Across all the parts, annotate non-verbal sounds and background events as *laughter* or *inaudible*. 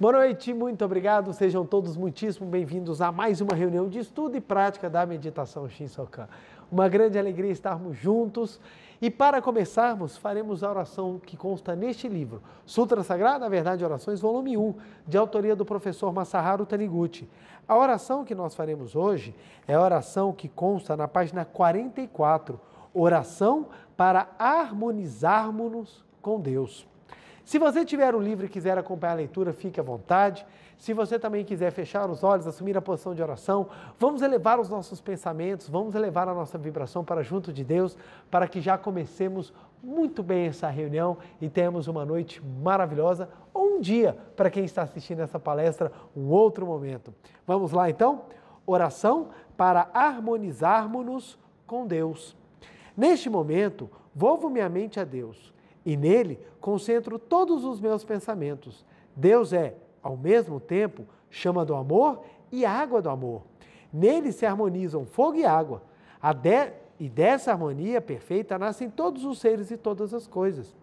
Boa noite, muito obrigado. Sejam todos muitíssimo bem-vindos a mais uma reunião de estudo e prática da meditação Shinsokan. Uma grande alegria estarmos juntos. E para começarmos, faremos a oração que consta neste livro, Sutra Sagrada, a Verdade e Orações, volume 1, de autoria do professor Masaharu Taniguchi. A oração que nós faremos hoje é a oração que consta na página 44, oração para harmonizarmos-nos com Deus. Se você tiver o um livro e quiser acompanhar a leitura, fique à vontade. Se você também quiser fechar os olhos, assumir a posição de oração, vamos elevar os nossos pensamentos, vamos elevar a nossa vibração para junto de Deus, para que já comecemos muito bem essa reunião e tenhamos uma noite maravilhosa ou um dia para quem está assistindo essa palestra, um outro momento. Vamos lá então? Oração para harmonizarmos-nos com Deus. Neste momento, volvo minha mente a Deus e nele concentro todos os meus pensamentos. Deus é, ao mesmo tempo, chama do amor e água do amor. Nele se harmonizam fogo e água. De... E dessa harmonia perfeita nascem todos os seres e todas as coisas.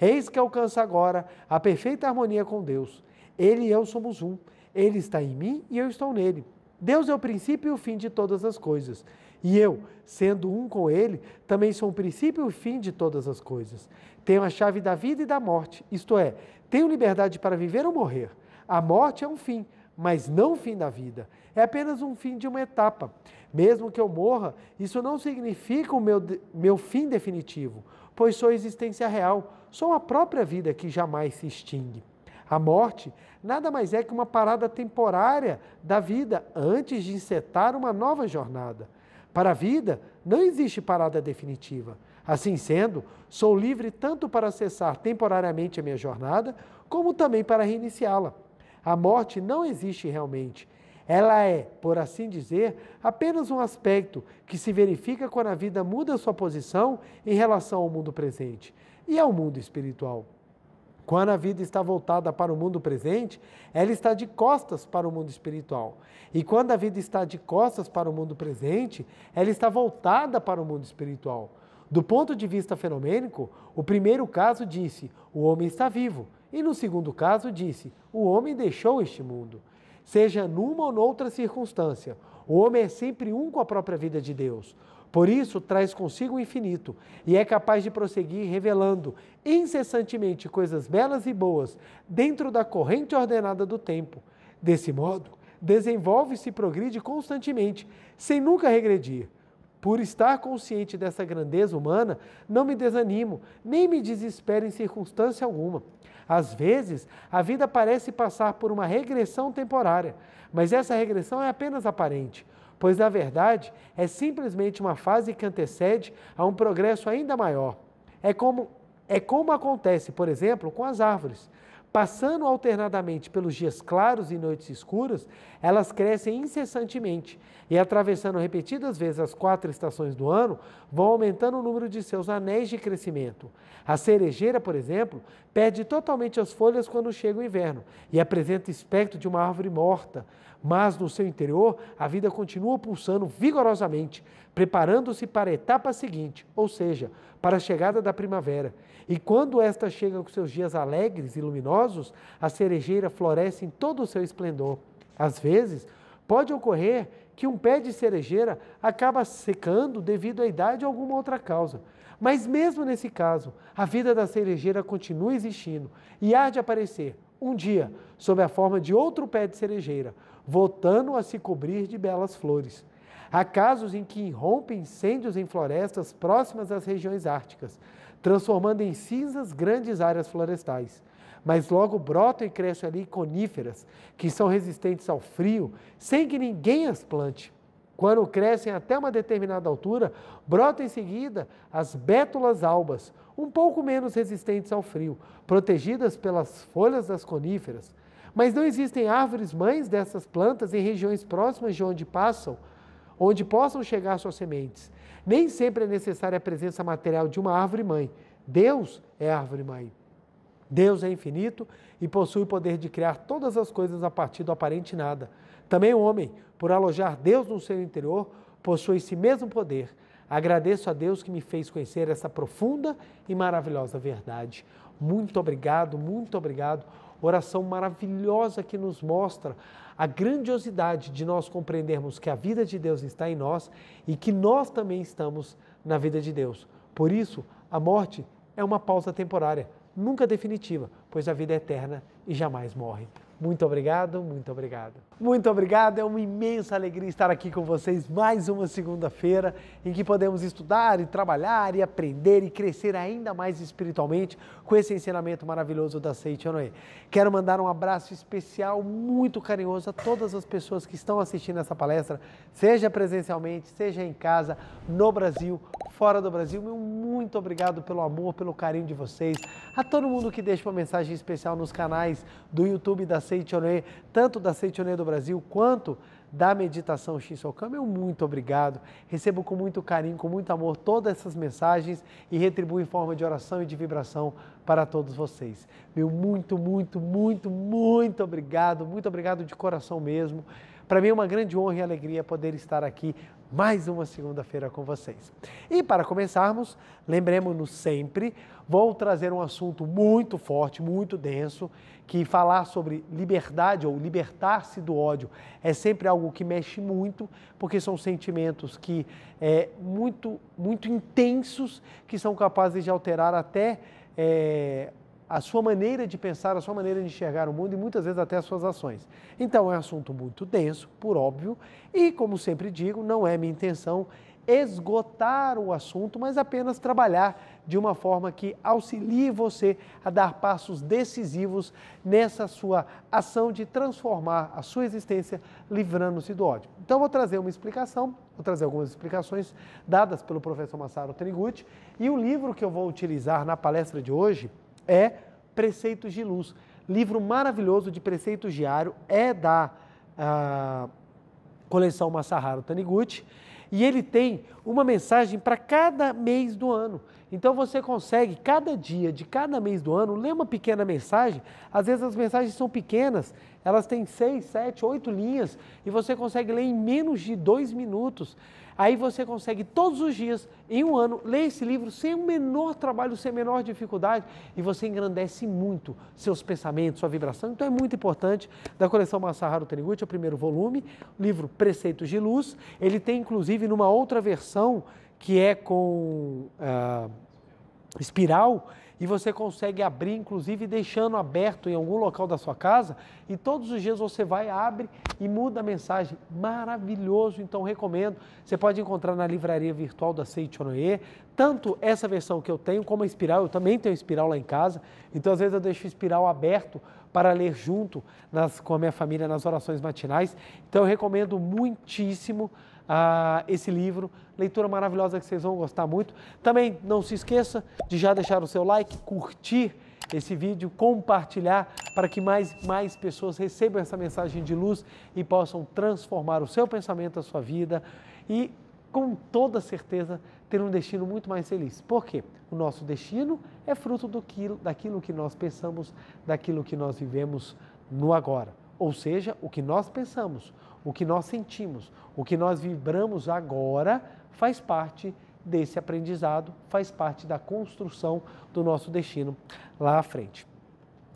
Eis que alcança agora a perfeita harmonia com Deus. Ele e eu somos um. Ele está em mim e eu estou nele. Deus é o princípio e o fim de todas as coisas. E eu, sendo um com ele, também sou o princípio e o fim de todas as coisas. Tenho a chave da vida e da morte, isto é, tenho liberdade para viver ou morrer. A morte é um fim, mas não o fim da vida. É apenas um fim de uma etapa. Mesmo que eu morra, isso não significa o meu, meu fim definitivo, pois sou existência real, sou a própria vida que jamais se extingue. A morte nada mais é que uma parada temporária da vida antes de encetar uma nova jornada. Para a vida, não existe parada definitiva. Assim sendo, sou livre tanto para cessar temporariamente a minha jornada, como também para reiniciá-la. A morte não existe realmente. Ela é, por assim dizer, apenas um aspecto que se verifica quando a vida muda sua posição em relação ao mundo presente e ao mundo espiritual. Quando a vida está voltada para o mundo presente, ela está de costas para o mundo espiritual. E quando a vida está de costas para o mundo presente, ela está voltada para o mundo espiritual. Do ponto de vista fenomênico, o primeiro caso disse: o homem está vivo. E no segundo caso, disse: o homem deixou este mundo. Seja numa ou noutra circunstância, o homem é sempre um com a própria vida de Deus. Por isso, traz consigo o infinito e é capaz de prosseguir revelando incessantemente coisas belas e boas dentro da corrente ordenada do tempo. Desse modo, desenvolve-se e progride constantemente, sem nunca regredir. Por estar consciente dessa grandeza humana, não me desanimo, nem me desespero em circunstância alguma. Às vezes, a vida parece passar por uma regressão temporária, mas essa regressão é apenas aparente pois na verdade é simplesmente uma fase que antecede a um progresso ainda maior. É como, é como acontece, por exemplo, com as árvores. Passando alternadamente pelos dias claros e noites escuras, elas crescem incessantemente e, atravessando repetidas vezes as quatro estações do ano, vão aumentando o número de seus anéis de crescimento. A cerejeira, por exemplo, perde totalmente as folhas quando chega o inverno e apresenta o espectro de uma árvore morta, mas no seu interior a vida continua pulsando vigorosamente, preparando-se para a etapa seguinte, ou seja, para a chegada da primavera. E quando esta chega com seus dias alegres e luminosos, a cerejeira floresce em todo o seu esplendor. Às vezes, pode ocorrer que um pé de cerejeira acaba secando devido à idade ou alguma outra causa. Mas mesmo nesse caso, a vida da cerejeira continua existindo e há de aparecer um dia sob a forma de outro pé de cerejeira, voltando a se cobrir de belas flores. Há casos em que irrompem incêndios em florestas próximas às regiões árticas, transformando em cinzas grandes áreas florestais. Mas logo brotam e crescem ali coníferas, que são resistentes ao frio, sem que ninguém as plante. Quando crescem até uma determinada altura, brotam em seguida as bétulas albas, um pouco menos resistentes ao frio, protegidas pelas folhas das coníferas. Mas não existem árvores mães dessas plantas em regiões próximas de onde passam, onde possam chegar suas sementes. Nem sempre é necessária a presença material de uma árvore mãe. Deus é árvore mãe. Deus é infinito e possui o poder de criar todas as coisas a partir do aparente nada. Também o homem, por alojar Deus no seu interior, possui esse mesmo poder. Agradeço a Deus que me fez conhecer essa profunda e maravilhosa verdade. Muito obrigado, muito obrigado oração maravilhosa que nos mostra a grandiosidade de nós compreendermos que a vida de Deus está em nós e que nós também estamos na vida de Deus. Por isso, a morte é uma pausa temporária, nunca definitiva, pois a vida é eterna e jamais morre. Muito obrigado, muito obrigado. Muito obrigado, é uma imensa alegria estar aqui com vocês mais uma segunda-feira em que podemos estudar e trabalhar e aprender e crescer ainda mais espiritualmente com esse ensinamento maravilhoso da Seite Onoe. Quero mandar um abraço especial, muito carinhoso a todas as pessoas que estão assistindo essa palestra, seja presencialmente, seja em casa, no Brasil, fora do Brasil. Meu muito obrigado pelo amor, pelo carinho de vocês, a todo mundo que deixa uma mensagem especial nos canais do YouTube da Seite Onoe, tanto da Seite Onoe do Brasil quanto da meditação Shinsokã, meu muito obrigado. Recebo com muito carinho, com muito amor todas essas mensagens e retribuo em forma de oração e de vibração para todos vocês. Meu muito, muito, muito, muito obrigado, muito obrigado de coração mesmo. Para mim é uma grande honra e alegria poder estar aqui mais uma segunda-feira com vocês. E para começarmos, lembremos-nos sempre, vou trazer um assunto muito forte, muito denso, que falar sobre liberdade ou libertar-se do ódio é sempre algo que mexe muito, porque são sentimentos que é muito, muito intensos, que são capazes de alterar até é, a sua maneira de pensar, a sua maneira de enxergar o mundo e muitas vezes até as suas ações. Então é um assunto muito denso, por óbvio, e como sempre digo, não é minha intenção esgotar o assunto, mas apenas trabalhar de uma forma que auxilie você a dar passos decisivos nessa sua ação de transformar a sua existência, livrando-se do ódio. Então vou trazer uma explicação, vou trazer algumas explicações dadas pelo professor Massaro Triguti, e o livro que eu vou utilizar na palestra de hoje é Preceitos de Luz. Livro maravilhoso de preceitos diário, é da ah, coleção Masaharu Taniguchi. E ele tem uma mensagem para cada mês do ano. Então você consegue, cada dia de cada mês do ano, ler uma pequena mensagem. Às vezes as mensagens são pequenas, elas têm seis, sete, oito linhas, e você consegue ler em menos de dois minutos. Aí você consegue todos os dias, em um ano, ler esse livro sem o menor trabalho, sem a menor dificuldade, e você engrandece muito seus pensamentos, sua vibração. Então é muito importante. Da coleção Masaharu Taniguchi, o primeiro volume, livro Preceitos de Luz. Ele tem, inclusive, numa outra versão, que é com uh, espiral, e você consegue abrir, inclusive deixando aberto em algum local da sua casa, e todos os dias você vai, abre e muda a mensagem. Maravilhoso, então recomendo. Você pode encontrar na livraria virtual da Seichonoe, tanto essa versão que eu tenho, como a espiral, eu também tenho espiral lá em casa, então às vezes eu deixo o espiral aberto para ler junto nas, com a minha família nas orações matinais. Então eu recomendo muitíssimo ah, esse livro. Leitura maravilhosa que vocês vão gostar muito. Também não se esqueça de já deixar o seu like, curtir esse vídeo, compartilhar para que mais mais pessoas recebam essa mensagem de luz e possam transformar o seu pensamento, a sua vida e com toda certeza ter um destino muito mais feliz. Por quê? O nosso destino é fruto do que, daquilo que nós pensamos, daquilo que nós vivemos no agora. Ou seja, o que nós pensamos, o que nós sentimos, o que nós vibramos agora faz parte desse aprendizado, faz parte da construção do nosso destino lá à frente.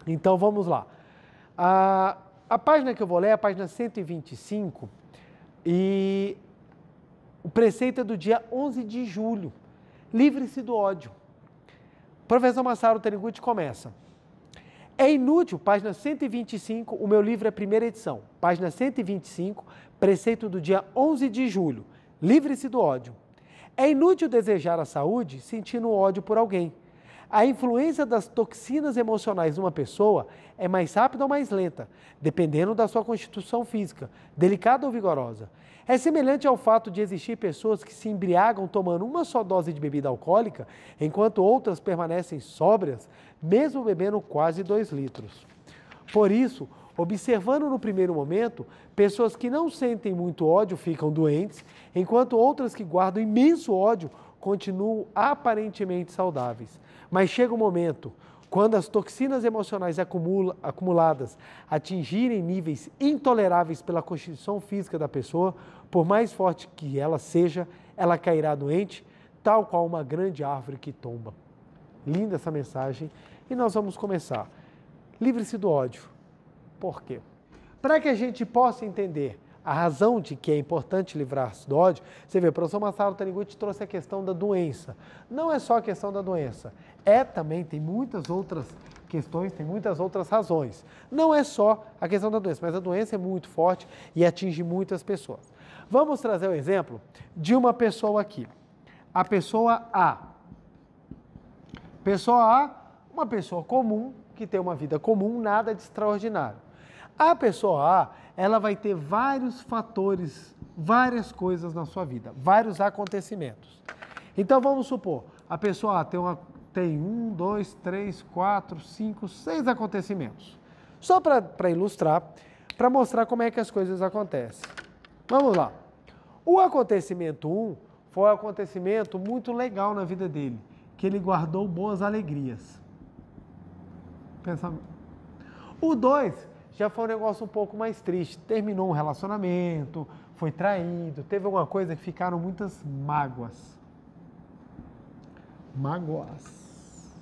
Então vamos lá. A, a página que eu vou ler é a página 125 e o preceito é do dia 11 de julho. Livre-se do ódio. O professor Massaro Taniguchi começa. É inútil, página 125, o meu livro é a primeira edição. Página 125, preceito do dia 11 de julho. Livre-se do ódio. É inútil desejar a saúde sentindo ódio por alguém. A influência das toxinas emocionais numa pessoa é mais rápida ou mais lenta, dependendo da sua constituição física, delicada ou vigorosa. É semelhante ao fato de existir pessoas que se embriagam tomando uma só dose de bebida alcoólica, enquanto outras permanecem sóbrias, mesmo bebendo quase 2 litros. Por isso, observando no primeiro momento, pessoas que não sentem muito ódio ficam doentes, enquanto outras que guardam imenso ódio continuam aparentemente saudáveis. Mas chega o um momento quando as toxinas emocionais acumula, acumuladas atingirem níveis intoleráveis pela constituição física da pessoa, por mais forte que ela seja, ela cairá doente, tal qual uma grande árvore que tomba. Linda essa mensagem e nós vamos começar. Livre-se do ódio. Por quê? Para que a gente possa entender a razão de que é importante livrar-se do ódio, você vê, o professor Massaro Taniguchi trouxe a questão da doença. Não é só a questão da doença, é também, tem muitas outras questões, tem muitas outras razões. Não é só a questão da doença, mas a doença é muito forte e atinge muitas pessoas. Vamos trazer o um exemplo de uma pessoa aqui. A pessoa A. Pessoa A, uma pessoa comum, que tem uma vida comum, nada de extraordinário. A pessoa A, ela vai ter vários fatores, várias coisas na sua vida, vários acontecimentos. Então vamos supor, a pessoa ah, tem, uma, tem um, dois, três, quatro, cinco, seis acontecimentos. Só para ilustrar, para mostrar como é que as coisas acontecem. Vamos lá. O acontecimento 1 um foi um acontecimento muito legal na vida dele, que ele guardou boas alegrias. Pensa. O 2 já foi um negócio um pouco mais triste. Terminou um relacionamento, foi traído, teve alguma coisa que ficaram muitas mágoas. Mágoas.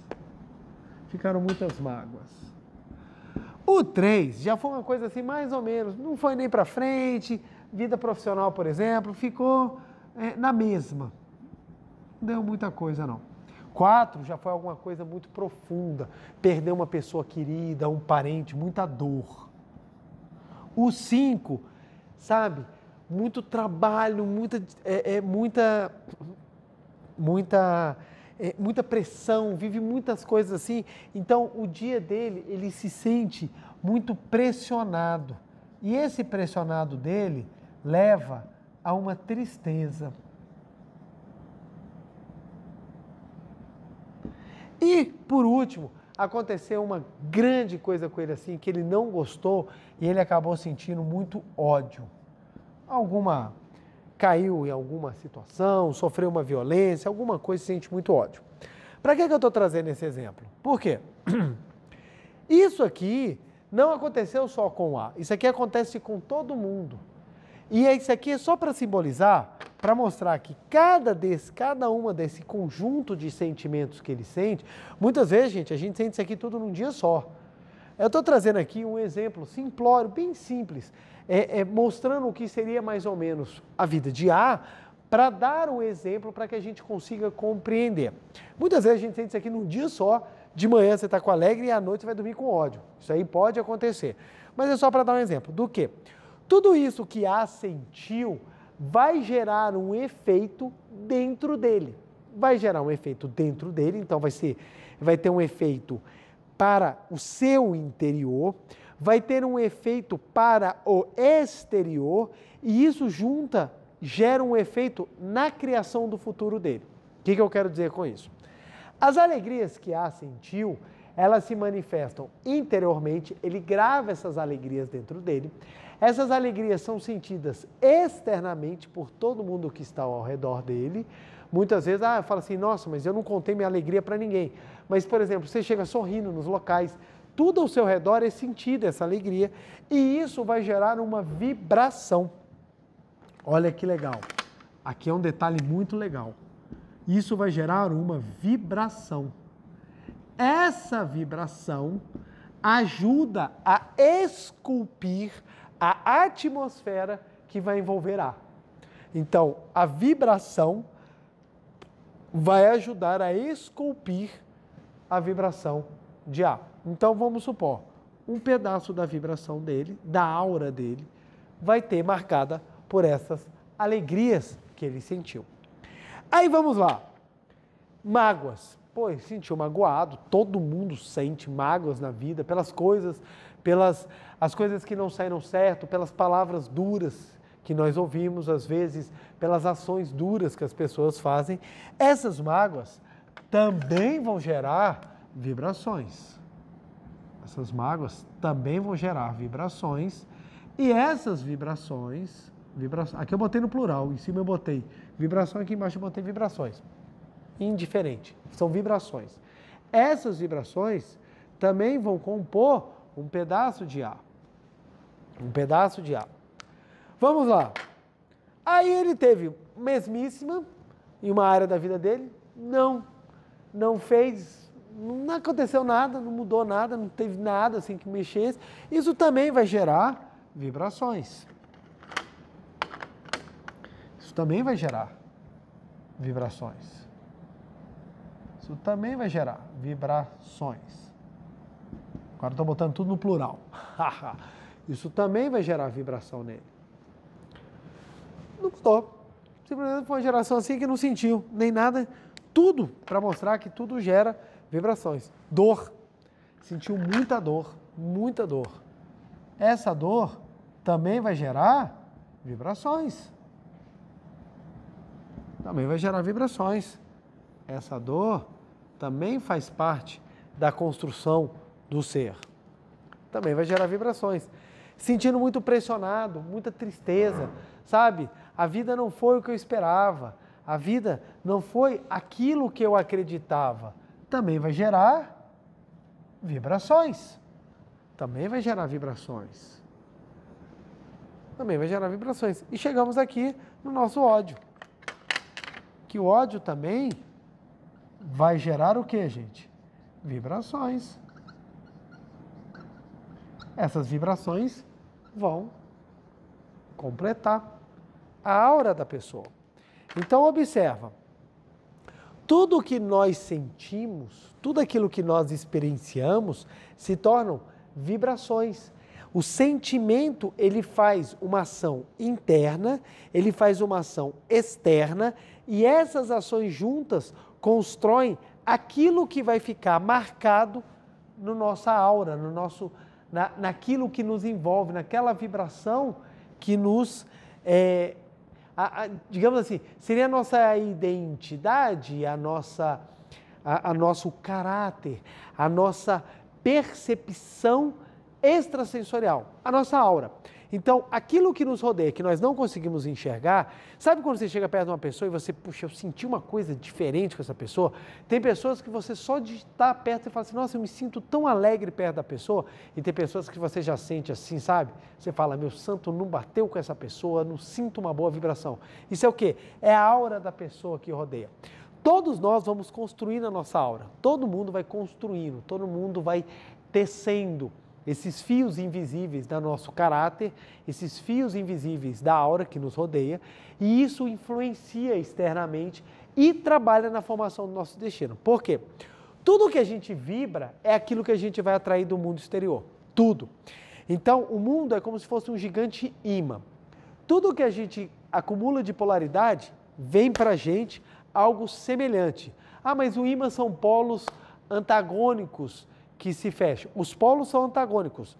Ficaram muitas mágoas. O 3 já foi uma coisa assim, mais ou menos, não foi nem para frente, vida profissional, por exemplo, ficou é, na mesma. Não deu muita coisa, não. 4 já foi alguma coisa muito profunda, perder uma pessoa querida, um parente, muita dor o 5, sabe? Muito trabalho, muita, é, é muita, muita, é, muita pressão, vive muitas coisas assim. Então, o dia dele, ele se sente muito pressionado. E esse pressionado dele leva a uma tristeza. E, por último, aconteceu uma grande coisa com ele assim, que ele não gostou e ele acabou sentindo muito ódio. Alguma caiu em alguma situação, sofreu uma violência, alguma coisa, sente muito ódio. Para que, que eu estou trazendo esse exemplo? Por quê? *clears throat* Isso aqui não aconteceu só com A, isso aqui acontece com todo mundo. E é isso aqui é só para simbolizar para mostrar que cada, desse, cada uma desse conjunto de sentimentos que ele sente, muitas vezes, gente, a gente sente isso aqui tudo num dia só. Eu estou trazendo aqui um exemplo simplório, bem simples, é, é, mostrando o que seria mais ou menos a vida de A, para dar o um exemplo para que a gente consiga compreender. Muitas vezes a gente sente isso aqui num dia só, de manhã você está com alegre e à noite você vai dormir com ódio. Isso aí pode acontecer. Mas é só para dar um exemplo do que? Tudo isso que A sentiu vai gerar um efeito dentro dele. Vai gerar um efeito dentro dele, então vai ser vai ter um efeito para o seu interior, vai ter um efeito para o exterior e isso junta gera um efeito na criação do futuro dele. O que, que eu quero dizer com isso? As alegrias que A sentiu, elas se manifestam interiormente, ele grava essas alegrias dentro dele, essas alegrias são sentidas externamente por todo mundo que está ao redor dele. Muitas vezes, ah, fala assim, nossa, mas eu não contei minha alegria para ninguém. Mas, por exemplo, você chega sorrindo nos locais, tudo ao seu redor é sentido essa alegria e isso vai gerar uma vibração. Olha que legal. Aqui é um detalhe muito legal. Isso vai gerar uma vibração. Essa vibração ajuda a esculpir a atmosfera que vai envolver ar. Então, a vibração vai ajudar a esculpir a vibração de ar. Então, vamos supor, um pedaço da vibração dele, da aura dele, vai ter marcada por essas alegrias que ele sentiu. Aí vamos lá. Mágoas. Pô, ele sentiu magoado, todo mundo sente mágoas na vida pelas coisas pelas as coisas que não saíram certo, pelas palavras duras que nós ouvimos às vezes, pelas ações duras que as pessoas fazem, essas mágoas também vão gerar vibrações. Essas mágoas também vão gerar vibrações e essas vibrações, vibrações aqui eu botei no plural, em cima eu botei vibração, aqui embaixo eu botei vibrações. Indiferente, são vibrações. Essas vibrações também vão compor um pedaço de A. Um pedaço de A. Vamos lá. Aí ele teve mesmíssima em uma área da vida dele, não, não fez, não aconteceu nada, não mudou nada, não teve nada assim que mexesse. Isso também vai gerar vibrações. Isso também vai gerar vibrações. Isso também vai gerar vibrações. Agora estou tá botando tudo no plural. *laughs* Isso também vai gerar vibração nele. Não mudou. Simplesmente foi uma geração assim que não sentiu nem nada. Tudo para mostrar que tudo gera vibrações. Dor. Sentiu muita dor, muita dor. Essa dor também vai gerar vibrações. Também vai gerar vibrações. Essa dor também faz parte da construção do ser. Também vai gerar vibrações. Sentindo muito pressionado, muita tristeza, sabe? A vida não foi o que eu esperava. A vida não foi aquilo que eu acreditava. Também vai gerar vibrações. Também vai gerar vibrações. Também vai gerar vibrações. E chegamos aqui no nosso ódio. Que o ódio também vai gerar o que, gente? Vibrações. Essas vibrações vão completar a aura da pessoa. Então observa, tudo que nós sentimos, tudo aquilo que nós experienciamos se tornam vibrações. O sentimento, ele faz uma ação interna, ele faz uma ação externa, e essas ações juntas constroem aquilo que vai ficar marcado no nossa aura, no nosso na, naquilo que nos envolve, naquela vibração que nos. É, a, a, digamos assim, seria a nossa identidade, a nossa, a, a nosso caráter, a nossa percepção extrasensorial, a nossa aura. Então, aquilo que nos rodeia, que nós não conseguimos enxergar, sabe quando você chega perto de uma pessoa e você, puxa, eu senti uma coisa diferente com essa pessoa? Tem pessoas que você só de estar tá perto e fala assim, nossa, eu me sinto tão alegre perto da pessoa, e tem pessoas que você já sente assim, sabe? Você fala, meu santo, não bateu com essa pessoa, não sinto uma boa vibração. Isso é o quê? É a aura da pessoa que rodeia. Todos nós vamos construindo a nossa aura, todo mundo vai construindo, todo mundo vai tecendo esses fios invisíveis do nosso caráter, esses fios invisíveis da aura que nos rodeia, e isso influencia externamente e trabalha na formação do nosso destino. Por quê? Tudo que a gente vibra é aquilo que a gente vai atrair do mundo exterior. Tudo. Então, o mundo é como se fosse um gigante imã. Tudo que a gente acumula de polaridade vem para a gente algo semelhante. Ah, mas o imã são polos antagônicos que se fecha. Os polos são antagônicos,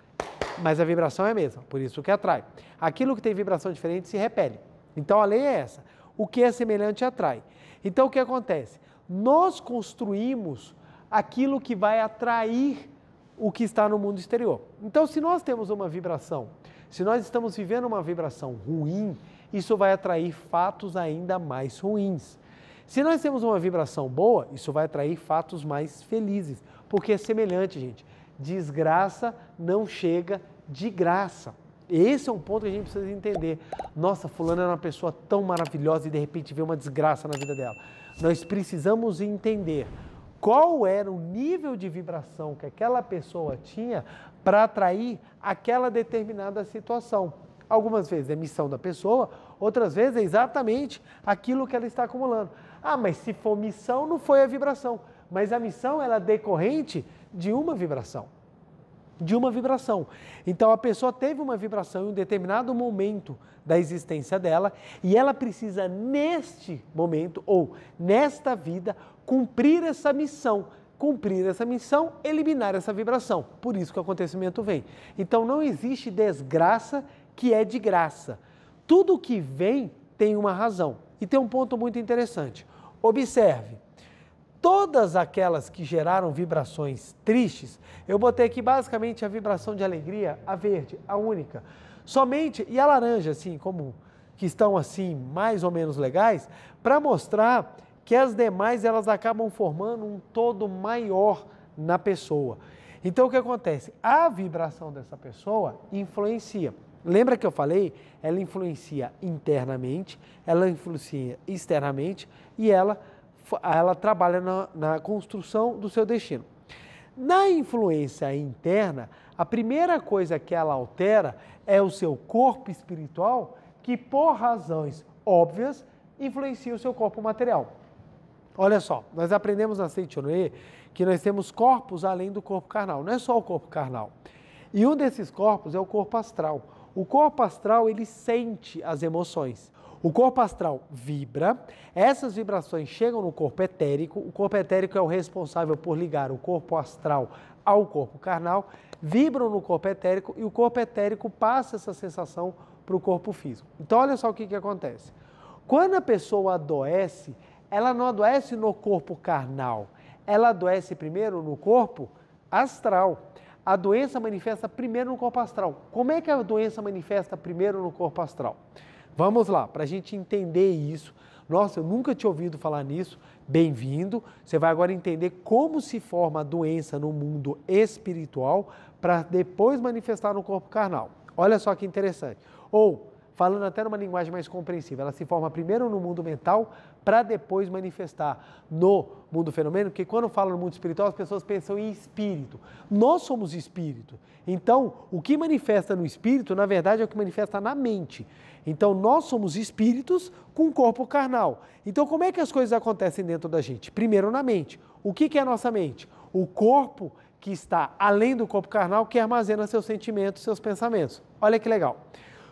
mas a vibração é a mesma, por isso que atrai. Aquilo que tem vibração diferente se repele. Então a lei é essa. O que é semelhante atrai. Então o que acontece? Nós construímos aquilo que vai atrair o que está no mundo exterior. Então, se nós temos uma vibração, se nós estamos vivendo uma vibração ruim, isso vai atrair fatos ainda mais ruins. Se nós temos uma vibração boa, isso vai atrair fatos mais felizes, porque é semelhante, gente. Desgraça não chega de graça. Esse é um ponto que a gente precisa entender. Nossa, fulana é uma pessoa tão maravilhosa e de repente vê uma desgraça na vida dela. Nós precisamos entender qual era o nível de vibração que aquela pessoa tinha para atrair aquela determinada situação. Algumas vezes é missão da pessoa, outras vezes é exatamente aquilo que ela está acumulando. Ah, mas se for missão, não foi a vibração. Mas a missão ela é decorrente de uma vibração. De uma vibração. Então a pessoa teve uma vibração em um determinado momento da existência dela e ela precisa, neste momento ou nesta vida, cumprir essa missão. Cumprir essa missão, eliminar essa vibração. Por isso que o acontecimento vem. Então não existe desgraça que é de graça. Tudo que vem tem uma razão. E tem um ponto muito interessante. Observe, todas aquelas que geraram vibrações tristes, eu botei aqui basicamente a vibração de alegria, a verde, a única. Somente, e a laranja, assim, como que estão assim, mais ou menos legais, para mostrar que as demais elas acabam formando um todo maior na pessoa. Então o que acontece? A vibração dessa pessoa influencia. Lembra que eu falei? Ela influencia internamente, ela influencia externamente e ela, ela trabalha na, na construção do seu destino. Na influência interna, a primeira coisa que ela altera é o seu corpo espiritual, que por razões óbvias influencia o seu corpo material. Olha só, nós aprendemos na Seitonê que nós temos corpos além do corpo carnal, não é só o corpo carnal. E um desses corpos é o corpo astral o corpo astral ele sente as emoções. O corpo astral vibra, essas vibrações chegam no corpo etérico, o corpo etérico é o responsável por ligar o corpo astral ao corpo carnal, vibram no corpo etérico e o corpo etérico passa essa sensação para o corpo físico. Então, olha só o que, que acontece. Quando a pessoa adoece, ela não adoece no corpo carnal, ela adoece primeiro no corpo astral a doença manifesta primeiro no corpo astral. Como é que a doença manifesta primeiro no corpo astral? Vamos lá, para a gente entender isso. Nossa, eu nunca tinha ouvido falar nisso. Bem-vindo. Você vai agora entender como se forma a doença no mundo espiritual para depois manifestar no corpo carnal. Olha só que interessante. Ou, falando até numa linguagem mais compreensível, ela se forma primeiro no mundo mental para depois manifestar no mundo fenômeno, porque quando falam no mundo espiritual, as pessoas pensam em espírito. Nós somos espírito. Então, o que manifesta no espírito, na verdade, é o que manifesta na mente. Então, nós somos espíritos com corpo carnal. Então, como é que as coisas acontecem dentro da gente? Primeiro, na mente. O que, que é a nossa mente? O corpo que está além do corpo carnal que armazena seus sentimentos, seus pensamentos. Olha que legal.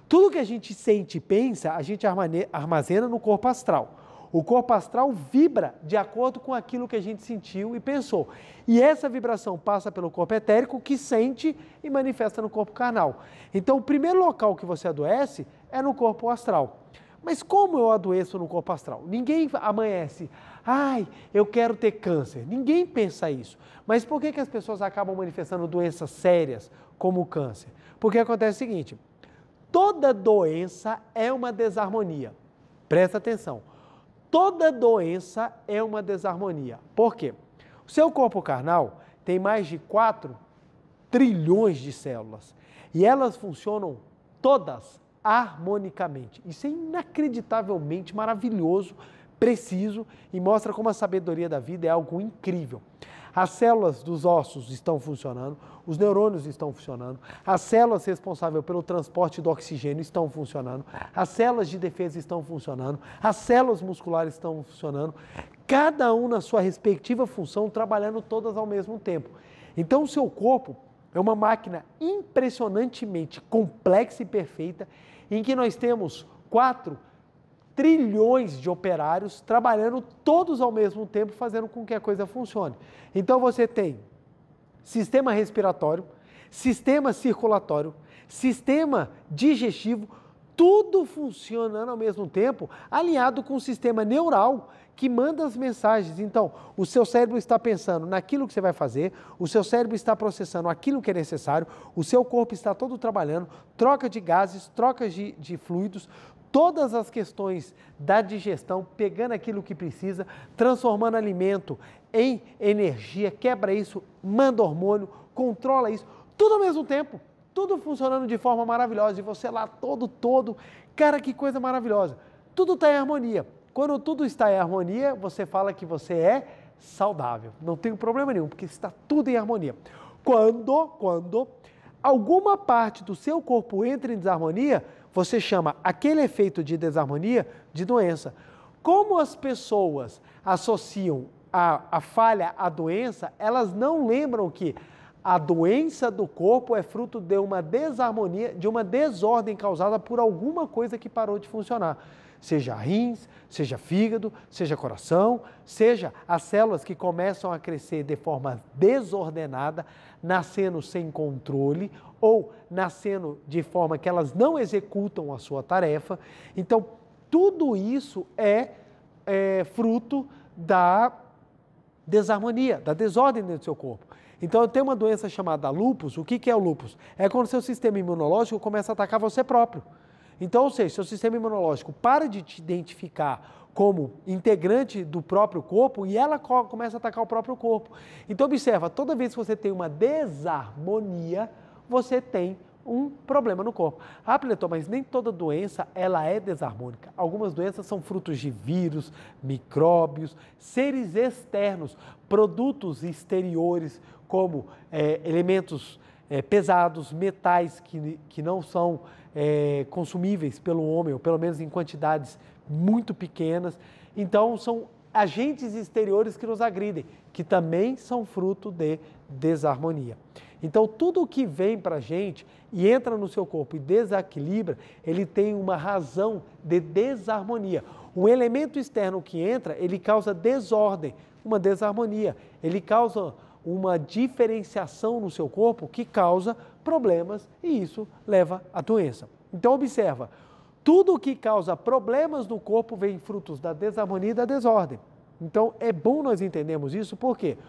Tudo que a gente sente e pensa, a gente armazena no corpo astral. O corpo astral vibra de acordo com aquilo que a gente sentiu e pensou. E essa vibração passa pelo corpo etérico que sente e manifesta no corpo carnal. Então, o primeiro local que você adoece é no corpo astral. Mas como eu adoeço no corpo astral? Ninguém amanhece, ai, eu quero ter câncer. Ninguém pensa isso. Mas por que, que as pessoas acabam manifestando doenças sérias como o câncer? Porque acontece o seguinte: toda doença é uma desarmonia. Presta atenção. Toda doença é uma desarmonia. Por quê? O seu corpo carnal tem mais de 4 trilhões de células e elas funcionam todas harmonicamente. Isso é inacreditavelmente maravilhoso, preciso e mostra como a sabedoria da vida é algo incrível. As células dos ossos estão funcionando, os neurônios estão funcionando, as células responsáveis pelo transporte do oxigênio estão funcionando, as células de defesa estão funcionando, as células musculares estão funcionando, cada um na sua respectiva função, trabalhando todas ao mesmo tempo. Então, o seu corpo é uma máquina impressionantemente complexa e perfeita, em que nós temos quatro trilhões de operários trabalhando todos ao mesmo tempo, fazendo com que a coisa funcione. Então você tem sistema respiratório, sistema circulatório, sistema digestivo, tudo funcionando ao mesmo tempo, alinhado com o sistema neural que manda as mensagens. Então, o seu cérebro está pensando naquilo que você vai fazer, o seu cérebro está processando aquilo que é necessário, o seu corpo está todo trabalhando, troca de gases, trocas de, de fluidos, todas as questões da digestão, pegando aquilo que precisa, transformando alimento em energia, quebra isso, manda hormônio, controla isso, tudo ao mesmo tempo, tudo funcionando de forma maravilhosa, e você lá todo, todo, cara, que coisa maravilhosa. Tudo está em harmonia. Quando tudo está em harmonia, você fala que você é saudável. Não tem problema nenhum, porque está tudo em harmonia. Quando, quando alguma parte do seu corpo entra em desarmonia, você chama aquele efeito de desarmonia de doença. Como as pessoas associam a, a falha à doença, elas não lembram que a doença do corpo é fruto de uma desarmonia, de uma desordem causada por alguma coisa que parou de funcionar. Seja rins, seja fígado, seja coração, seja as células que começam a crescer de forma desordenada, nascendo sem controle ou nascendo de forma que elas não executam a sua tarefa. Então, tudo isso é, é fruto da desarmonia, da desordem dentro do seu corpo. Então, eu tenho uma doença chamada lúpus. O que, que é o lúpus? É quando seu sistema imunológico começa a atacar você próprio. Então, ou seja, seu sistema imunológico para de te identificar como integrante do próprio corpo e ela começa a atacar o próprio corpo. Então, observa, toda vez que você tem uma desarmonia, você tem um problema no corpo. Ah, Pletor, mas nem toda doença ela é desarmônica. Algumas doenças são frutos de vírus, micróbios, seres externos, produtos exteriores, como é, elementos é, pesados, metais que, que não são é, consumíveis pelo homem, ou pelo menos em quantidades muito pequenas. Então, são agentes exteriores que nos agridem, que também são fruto de desarmonia. Então, tudo o que vem para a gente e entra no seu corpo e desequilibra, ele tem uma razão de desarmonia. Um elemento externo que entra, ele causa desordem, uma desarmonia. Ele causa uma diferenciação no seu corpo que causa problemas e isso leva à doença. Então, observa, tudo o que causa problemas no corpo vem frutos da desarmonia e da desordem. Então, é bom nós entendermos isso, por quê? Porque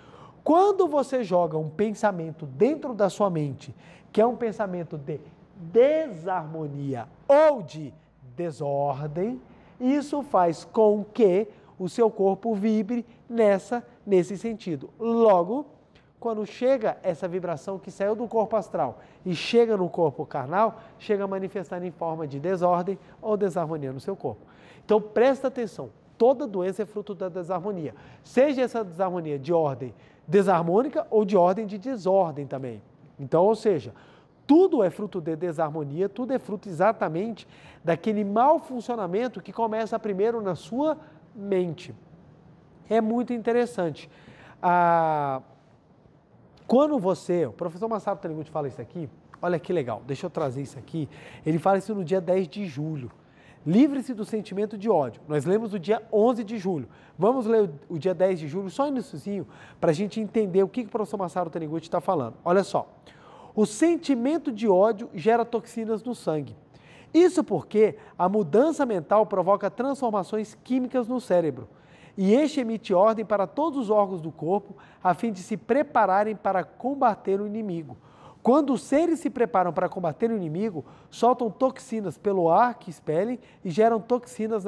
quando você joga um pensamento dentro da sua mente, que é um pensamento de desarmonia ou de desordem, isso faz com que o seu corpo vibre nessa nesse sentido. Logo, quando chega essa vibração que saiu do corpo astral e chega no corpo carnal, chega a manifestar em forma de desordem ou desarmonia no seu corpo. Então presta atenção, toda doença é fruto da desarmonia. Seja essa desarmonia de ordem desarmônica ou de ordem de desordem também. Então, ou seja, tudo é fruto de desarmonia, tudo é fruto exatamente daquele mau funcionamento que começa primeiro na sua mente. É muito interessante. Ah, quando você, o professor Massaro Taniguchi fala isso aqui, olha que legal, deixa eu trazer isso aqui. Ele fala isso no dia 10 de julho. Livre-se do sentimento de ódio. Nós lemos o dia 11 de julho. Vamos ler o dia 10 de julho, só iníciozinho, para a gente entender o que, que o professor Massaro Taniguchi está falando. Olha só. O sentimento de ódio gera toxinas no sangue. Isso porque a mudança mental provoca transformações químicas no cérebro. E este emite ordem para todos os órgãos do corpo a fim de se prepararem para combater o inimigo. Quando os seres se preparam para combater o inimigo, soltam toxinas pelo ar que expelem e geram toxinas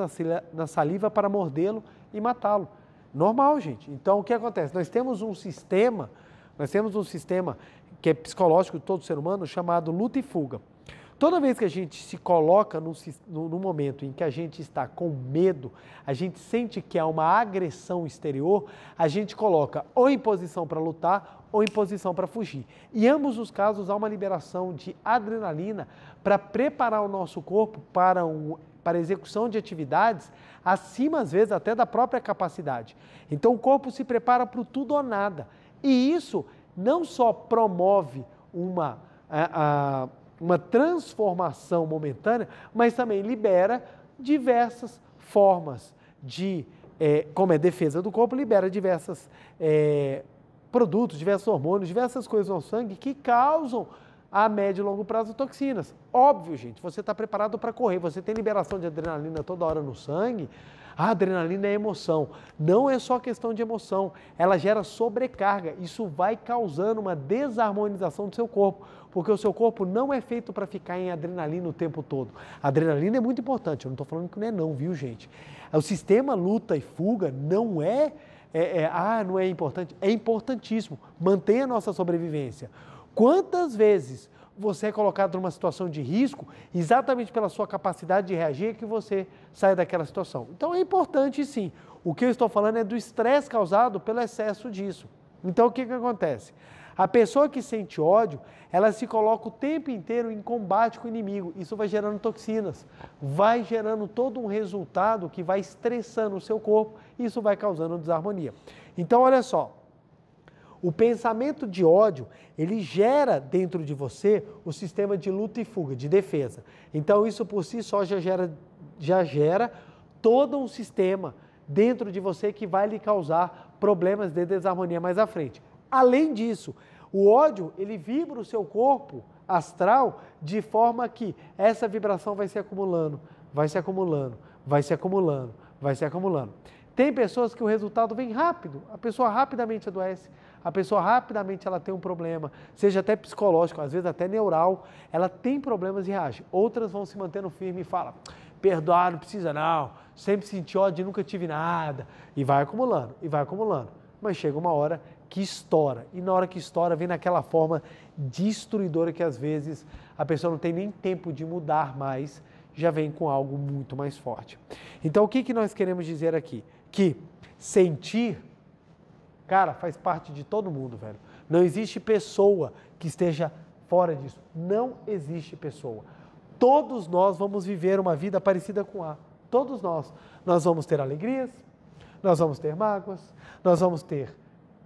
na saliva para mordê-lo e matá-lo. Normal, gente. Então, o que acontece? Nós temos um sistema, nós temos um sistema que é psicológico de todo ser humano chamado luta e fuga. Toda vez que a gente se coloca num, no, momento em que a gente está com medo, a gente sente que há uma agressão exterior, a gente coloca ou em posição para lutar ou em posição para fugir. Em ambos os casos, há uma liberação de adrenalina para preparar o nosso corpo para, um, para execução de atividades acima, às vezes, até da própria capacidade. Então, o corpo se prepara para o tudo ou nada. E isso não só promove uma, a, a, uma transformação momentânea, mas também libera diversas formas de, é, como é defesa do corpo, libera diversas. É, produtos, diversos hormônios, diversas coisas no sangue que causam a médio e longo prazo toxinas. Óbvio, gente, você está preparado para correr, você tem liberação de adrenalina toda hora no sangue. A adrenalina é emoção. Não é só questão de emoção, ela gera sobrecarga. Isso vai causando uma desarmonização do seu corpo, porque o seu corpo não é feito para ficar em adrenalina o tempo todo. A adrenalina é muito importante, eu não estou falando que não é não, viu, gente? O sistema luta e fuga não é é, é, ah, não é importante. É importantíssimo. Mantenha a nossa sobrevivência. Quantas vezes você é colocado numa situação de risco, exatamente pela sua capacidade de reagir, que você sai daquela situação. Então é importante sim. O que eu estou falando é do estresse causado pelo excesso disso. Então o que, que acontece? A pessoa que sente ódio, ela se coloca o tempo inteiro em combate com o inimigo. Isso vai gerando toxinas, vai gerando todo um resultado que vai estressando o seu corpo isso vai causando desarmonia. Então, olha só, o pensamento de ódio, ele gera dentro de você o sistema de luta e fuga, de defesa. Então, isso por si só já gera, já gera todo um sistema dentro de você que vai lhe causar problemas de desarmonia mais à frente. Além disso, o ódio, ele vibra o seu corpo astral de forma que essa vibração vai se acumulando, vai se acumulando, vai se acumulando, vai se acumulando. Tem pessoas que o resultado vem rápido, a pessoa rapidamente adoece, a pessoa rapidamente ela tem um problema, seja até psicológico, às vezes até neural, ela tem problemas e reage. Outras vão se mantendo firme e fala: perdoar não precisa não, sempre senti ódio e nunca tive nada, e vai acumulando, e vai acumulando. Mas chega uma hora que estoura, e na hora que estoura vem naquela forma destruidora que às vezes a pessoa não tem nem tempo de mudar mais, já vem com algo muito mais forte. Então o que, que nós queremos dizer aqui? que sentir, cara, faz parte de todo mundo, velho. Não existe pessoa que esteja fora disso. Não existe pessoa. Todos nós vamos viver uma vida parecida com a. Todos nós. Nós vamos ter alegrias, nós vamos ter mágoas, nós vamos ter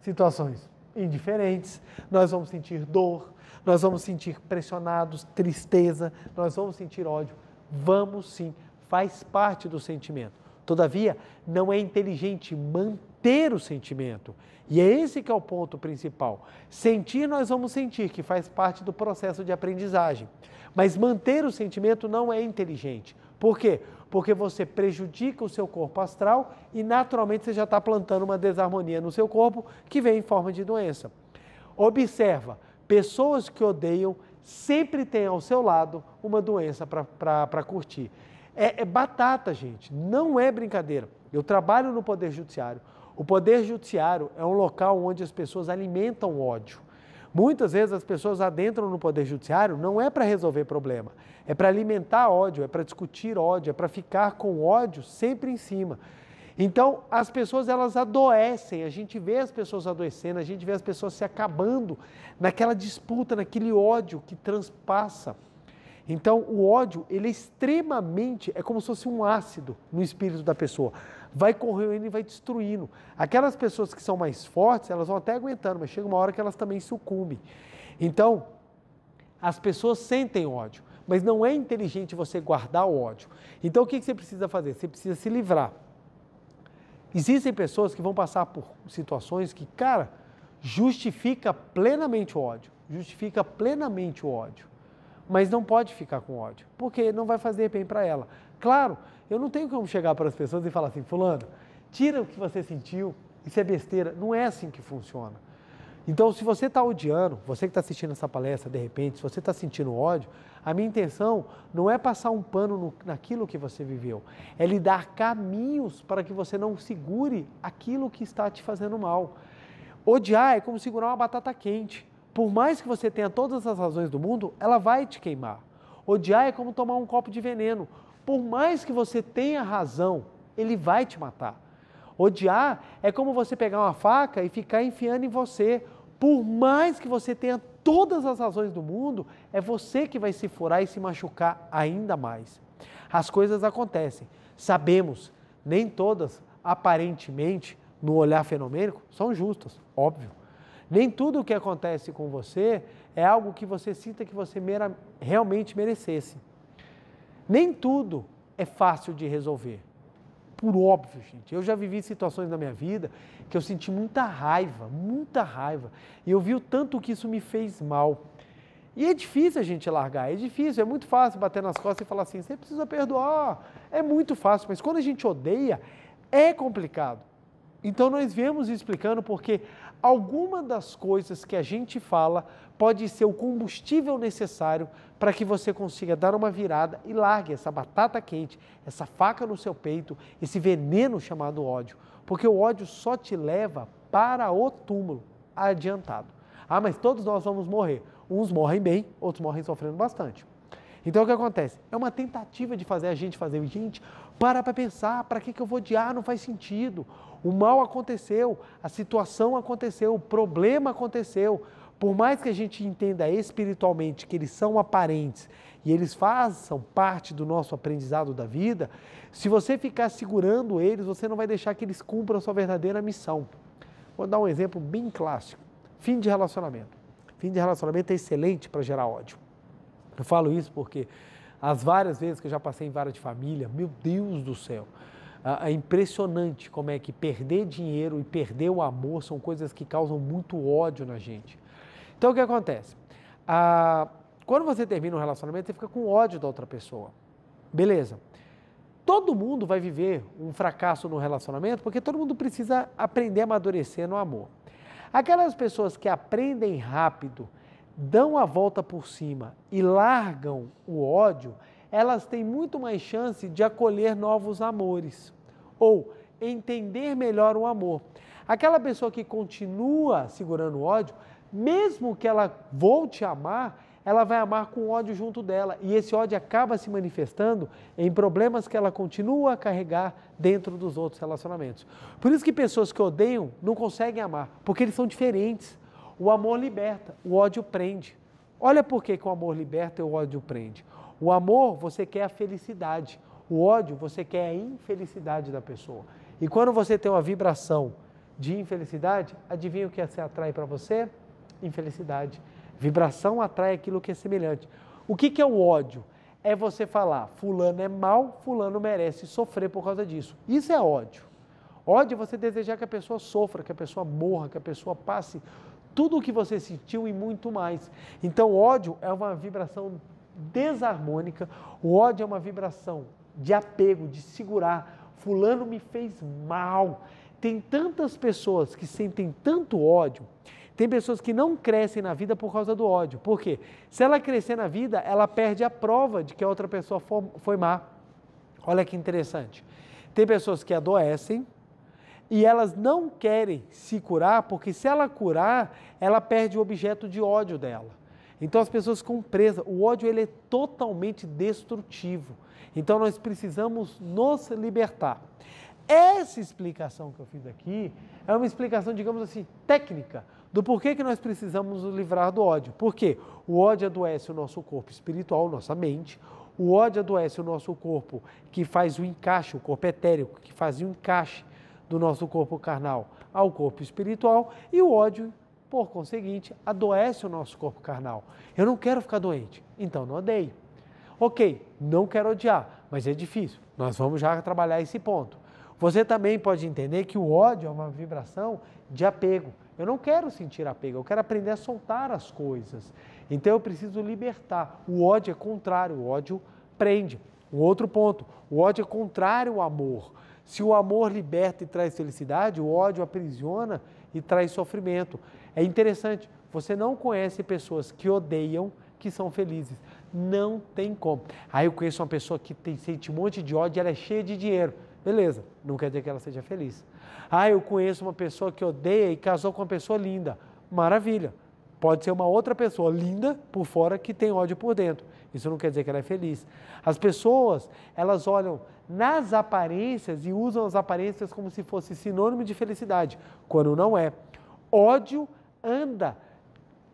situações indiferentes, nós vamos sentir dor, nós vamos sentir pressionados, tristeza, nós vamos sentir ódio. Vamos sim, faz parte do sentimento. Todavia, não é inteligente manter o sentimento. E é esse que é o ponto principal. Sentir, nós vamos sentir, que faz parte do processo de aprendizagem. Mas manter o sentimento não é inteligente. Por quê? Porque você prejudica o seu corpo astral e, naturalmente, você já está plantando uma desarmonia no seu corpo que vem em forma de doença. Observa, pessoas que odeiam sempre têm ao seu lado uma doença para curtir é, é batata, gente. Não é brincadeira. Eu trabalho no Poder Judiciário. O Poder Judiciário é um local onde as pessoas alimentam ódio. Muitas vezes as pessoas adentram no Poder Judiciário não é para resolver problema, é para alimentar ódio, é para discutir ódio, é para ficar com ódio sempre em cima. Então, as pessoas elas adoecem, a gente vê as pessoas adoecendo, a gente vê as pessoas se acabando naquela disputa, naquele ódio que transpassa então, o ódio, ele é extremamente, é como se fosse um ácido no espírito da pessoa. Vai corroendo e vai destruindo. Aquelas pessoas que são mais fortes, elas vão até aguentando, mas chega uma hora que elas também sucumbem. Então, as pessoas sentem ódio, mas não é inteligente você guardar o ódio. Então, o que você precisa fazer? Você precisa se livrar. Existem pessoas que vão passar por situações que, cara, justifica plenamente o ódio. Justifica plenamente o ódio mas não pode ficar com ódio, porque não vai fazer bem para ela. Claro, eu não tenho como chegar para as pessoas e falar assim, fulano, tira o que você sentiu, isso é besteira. Não é assim que funciona. Então, se você está odiando, você que está assistindo essa palestra, de repente, se você está sentindo ódio, a minha intenção não é passar um pano no, naquilo que você viveu, é lhe dar caminhos para que você não segure aquilo que está te fazendo mal. Odiar é como segurar uma batata quente. Por mais que você tenha todas as razões do mundo, ela vai te queimar. Odiar é como tomar um copo de veneno. Por mais que você tenha razão, ele vai te matar. Odiar é como você pegar uma faca e ficar enfiando em você. Por mais que você tenha todas as razões do mundo, é você que vai se furar e se machucar ainda mais. As coisas acontecem. Sabemos, nem todas, aparentemente, no olhar fenomênico, são justas, óbvio. Nem tudo o que acontece com você é algo que você sinta que você mera, realmente merecesse. Nem tudo é fácil de resolver. Por óbvio, gente. Eu já vivi situações na minha vida que eu senti muita raiva, muita raiva. E eu vi o tanto que isso me fez mal. E é difícil a gente largar, é difícil, é muito fácil bater nas costas e falar assim, você precisa perdoar. É muito fácil, mas quando a gente odeia, é complicado. Então nós viemos explicando porque alguma das coisas que a gente fala pode ser o combustível necessário para que você consiga dar uma virada e largue essa batata quente, essa faca no seu peito, esse veneno chamado ódio. Porque o ódio só te leva para o túmulo adiantado. Ah, mas todos nós vamos morrer. Uns morrem bem, outros morrem sofrendo bastante. Então o que acontece? É uma tentativa de fazer a gente fazer, gente, para para pensar, para que, que eu vou odiar? Não faz sentido. O mal aconteceu, a situação aconteceu, o problema aconteceu. Por mais que a gente entenda espiritualmente que eles são aparentes e eles façam parte do nosso aprendizado da vida, se você ficar segurando eles, você não vai deixar que eles cumpram a sua verdadeira missão. Vou dar um exemplo bem clássico: fim de relacionamento. Fim de relacionamento é excelente para gerar ódio. Eu falo isso porque as várias vezes que eu já passei em vara de família, meu Deus do céu, é impressionante como é que perder dinheiro e perder o amor são coisas que causam muito ódio na gente. Então o que acontece? Ah, quando você termina um relacionamento, você fica com ódio da outra pessoa. Beleza. Todo mundo vai viver um fracasso no relacionamento porque todo mundo precisa aprender a amadurecer no amor. Aquelas pessoas que aprendem rápido dão a volta por cima e largam o ódio, elas têm muito mais chance de acolher novos amores ou entender melhor o amor. Aquela pessoa que continua segurando o ódio, mesmo que ela volte a amar, ela vai amar com ódio junto dela. E esse ódio acaba se manifestando em problemas que ela continua a carregar dentro dos outros relacionamentos. Por isso que pessoas que odeiam não conseguem amar, porque eles são diferentes. O amor liberta, o ódio prende. Olha por que, o amor liberta e o ódio prende. O amor, você quer a felicidade. O ódio, você quer a infelicidade da pessoa. E quando você tem uma vibração de infelicidade, adivinha o que você atrai para você? Infelicidade. Vibração atrai aquilo que é semelhante. O que, que é o ódio? É você falar, fulano é mal, fulano merece sofrer por causa disso. Isso é ódio. Ódio é você desejar que a pessoa sofra, que a pessoa morra, que a pessoa passe tudo o que você sentiu e muito mais. Então, ódio é uma vibração desarmônica, o ódio é uma vibração de apego, de segurar. Fulano me fez mal. Tem tantas pessoas que sentem tanto ódio. Tem pessoas que não crescem na vida por causa do ódio. Por quê? Se ela crescer na vida, ela perde a prova de que a outra pessoa foi má. Olha que interessante. Tem pessoas que adoecem e elas não querem se curar, porque se ela curar, ela perde o objeto de ódio dela. Então as pessoas ficam presas. O ódio ele é totalmente destrutivo. Então nós precisamos nos libertar. Essa explicação que eu fiz aqui é uma explicação, digamos assim, técnica do porquê que nós precisamos nos livrar do ódio. Porque o ódio adoece o nosso corpo espiritual, nossa mente. O ódio adoece o nosso corpo que faz o encaixe, o corpo etérico, que faz o encaixe do nosso corpo carnal ao corpo espiritual e o ódio, por conseguinte, adoece o nosso corpo carnal. Eu não quero ficar doente, então não odeio. Ok, não quero odiar, mas é difícil. Nós vamos já trabalhar esse ponto. Você também pode entender que o ódio é uma vibração de apego. Eu não quero sentir apego, eu quero aprender a soltar as coisas. Então eu preciso libertar. O ódio é contrário, o ódio prende. Um outro ponto, o ódio é contrário ao amor. Se o amor liberta e traz felicidade, o ódio aprisiona e traz sofrimento. É interessante, você não conhece pessoas que odeiam que são felizes. Não tem como. Aí eu conheço uma pessoa que tem, sente um monte de ódio, ela é cheia de dinheiro. Beleza, não quer dizer que ela seja feliz. Ah, eu conheço uma pessoa que odeia e casou com uma pessoa linda. Maravilha. Pode ser uma outra pessoa linda por fora que tem ódio por dentro. Isso não quer dizer que ela é feliz. As pessoas, elas olham, nas aparências e usam as aparências como se fosse sinônimo de felicidade, quando não é. Ódio anda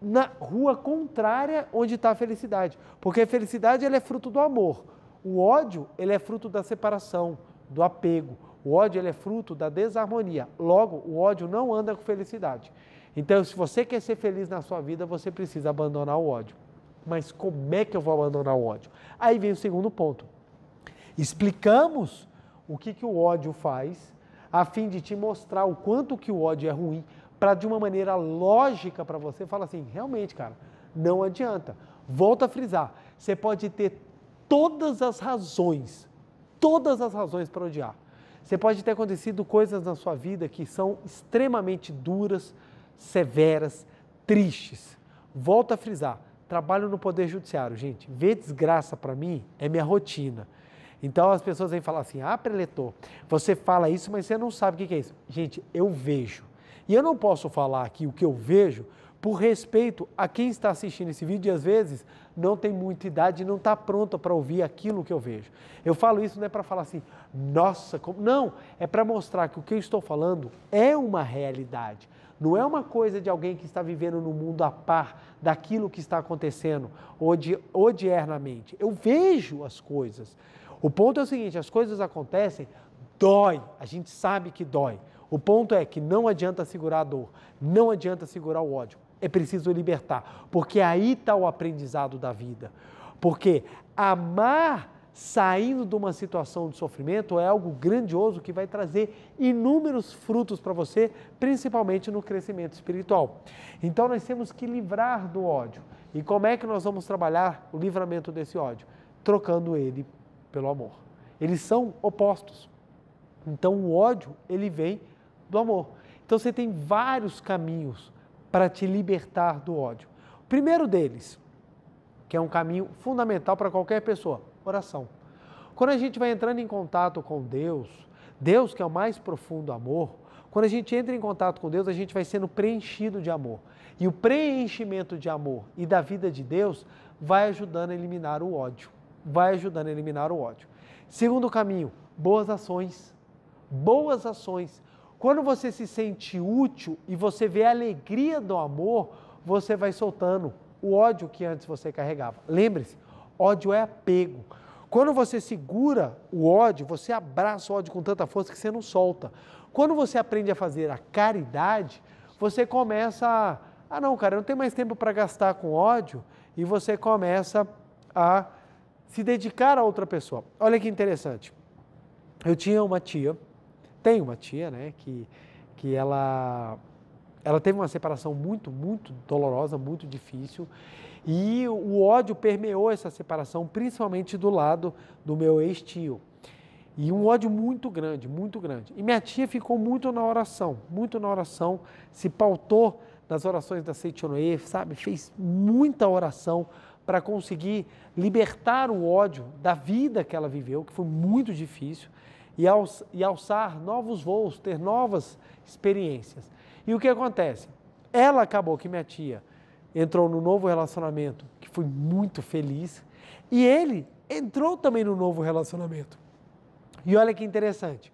na rua contrária onde está a felicidade, porque a felicidade ela é fruto do amor. O ódio ele é fruto da separação, do apego. O ódio ele é fruto da desarmonia. Logo, o ódio não anda com felicidade. Então, se você quer ser feliz na sua vida, você precisa abandonar o ódio. Mas como é que eu vou abandonar o ódio? Aí vem o segundo ponto Explicamos o que, que o ódio faz, a fim de te mostrar o quanto que o ódio é ruim, para de uma maneira lógica para você falar assim, realmente, cara, não adianta. Volto a frisar, você pode ter todas as razões, todas as razões para odiar. Você pode ter acontecido coisas na sua vida que são extremamente duras, severas, tristes. Volto a frisar, trabalho no Poder Judiciário, gente. Ver desgraça para mim é minha rotina. Então as pessoas vêm falar assim: ah, preletor, você fala isso, mas você não sabe o que é isso. Gente, eu vejo. E eu não posso falar aqui o que eu vejo por respeito a quem está assistindo esse vídeo e às vezes não tem muita idade e não está pronto para ouvir aquilo que eu vejo. Eu falo isso não é para falar assim, nossa, como... não, é para mostrar que o que eu estou falando é uma realidade. Não é uma coisa de alguém que está vivendo no mundo a par daquilo que está acontecendo odiernamente. Eu vejo as coisas. O ponto é o seguinte: as coisas acontecem, dói, a gente sabe que dói. O ponto é que não adianta segurar a dor, não adianta segurar o ódio, é preciso libertar, porque aí está o aprendizado da vida. Porque amar saindo de uma situação de sofrimento é algo grandioso que vai trazer inúmeros frutos para você, principalmente no crescimento espiritual. Então nós temos que livrar do ódio. E como é que nós vamos trabalhar o livramento desse ódio? Trocando ele pelo amor. Eles são opostos. Então o ódio, ele vem do amor. Então você tem vários caminhos para te libertar do ódio. O primeiro deles, que é um caminho fundamental para qualquer pessoa, oração. Quando a gente vai entrando em contato com Deus, Deus que é o mais profundo amor, quando a gente entra em contato com Deus, a gente vai sendo preenchido de amor. E o preenchimento de amor e da vida de Deus vai ajudando a eliminar o ódio vai ajudando a eliminar o ódio. Segundo caminho, boas ações. Boas ações. Quando você se sente útil e você vê a alegria do amor, você vai soltando o ódio que antes você carregava. Lembre-se, ódio é apego. Quando você segura o ódio, você abraça o ódio com tanta força que você não solta. Quando você aprende a fazer a caridade, você começa a. Ah, não, cara, eu não tenho mais tempo para gastar com ódio. E você começa a se dedicar a outra pessoa. Olha que interessante. Eu tinha uma tia, tenho uma tia, né, que, que ela, ela teve uma separação muito, muito dolorosa, muito difícil, e o ódio permeou essa separação, principalmente do lado do meu ex-tio. E um ódio muito grande, muito grande. E minha tia ficou muito na oração, muito na oração, se pautou nas orações da Seitonoe, sabe? Fez muita oração para conseguir libertar o ódio da vida que ela viveu, que foi muito difícil, e, alçar novos voos, ter novas experiências. E o que acontece? Ela acabou que minha tia entrou no novo relacionamento, que foi muito feliz, e ele entrou também no novo relacionamento. E olha que interessante.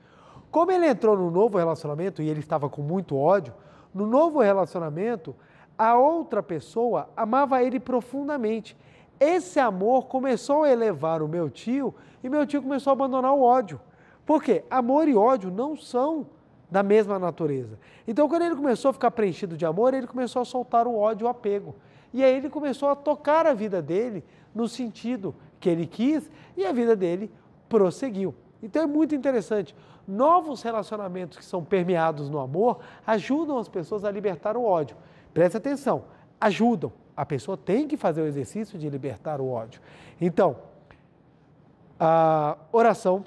Como ele entrou no novo relacionamento e ele estava com muito ódio, no novo relacionamento a outra pessoa amava ele profundamente. Esse amor começou a elevar o meu tio e meu tio começou a abandonar o ódio. Porque amor e ódio não são da mesma natureza. Então, quando ele começou a ficar preenchido de amor, ele começou a soltar o ódio e o apego. E aí ele começou a tocar a vida dele no sentido que ele quis e a vida dele prosseguiu. Então é muito interessante. Novos relacionamentos que são permeados no amor ajudam as pessoas a libertar o ódio preste atenção, ajudam. A pessoa tem que fazer o exercício de libertar o ódio. Então, a oração,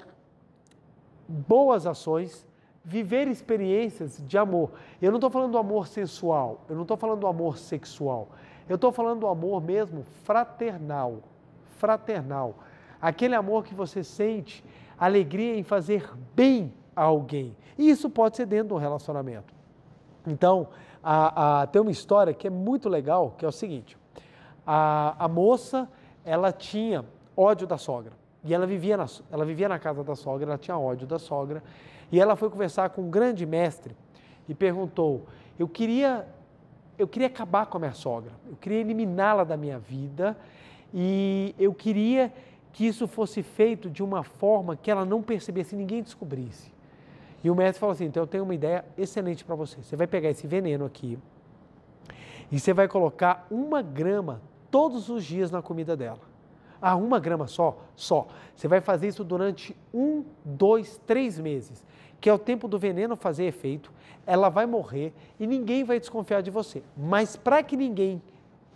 boas ações, viver experiências de amor. Eu não estou falando do amor sensual, eu não estou falando do amor sexual, eu estou falando do amor mesmo fraternal. Fraternal. Aquele amor que você sente alegria em fazer bem a alguém. E isso pode ser dentro do relacionamento. Então, a, a, tem uma história que é muito legal, que é o seguinte: a, a moça ela tinha ódio da sogra e ela vivia, na, ela vivia na casa da sogra, ela tinha ódio da sogra e ela foi conversar com um grande mestre e perguntou: eu queria eu queria acabar com a minha sogra, eu queria eliminá-la da minha vida e eu queria que isso fosse feito de uma forma que ela não percebesse, ninguém descobrisse. E o mestre falou assim: então eu tenho uma ideia excelente para você. Você vai pegar esse veneno aqui e você vai colocar uma grama todos os dias na comida dela. Ah, uma grama só? Só. Você vai fazer isso durante um, dois, três meses, que é o tempo do veneno fazer efeito. Ela vai morrer e ninguém vai desconfiar de você. Mas para que ninguém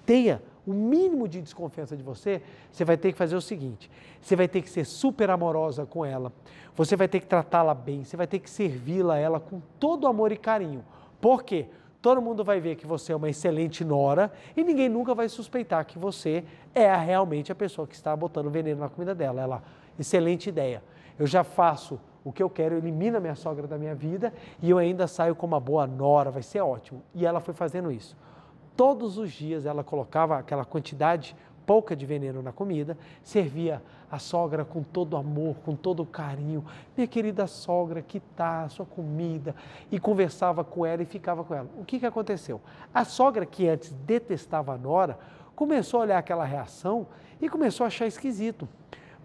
tenha o mínimo de desconfiança de você, você vai ter que fazer o seguinte: você vai ter que ser super amorosa com ela, você vai ter que tratá-la bem, você vai ter que servi-la ela com todo amor e carinho. Por quê? Todo mundo vai ver que você é uma excelente nora e ninguém nunca vai suspeitar que você é realmente a pessoa que está botando veneno na comida dela. Ela, excelente ideia. Eu já faço o que eu quero, elimina minha sogra da minha vida e eu ainda saio com uma boa nora, vai ser ótimo. E ela foi fazendo isso. Todos os dias ela colocava aquela quantidade pouca de veneno na comida, servia a sogra com todo amor, com todo carinho. Minha querida sogra, que tá a sua comida? E conversava com ela e ficava com ela. O que, que aconteceu? A sogra, que antes detestava a nora, começou a olhar aquela reação e começou a achar esquisito.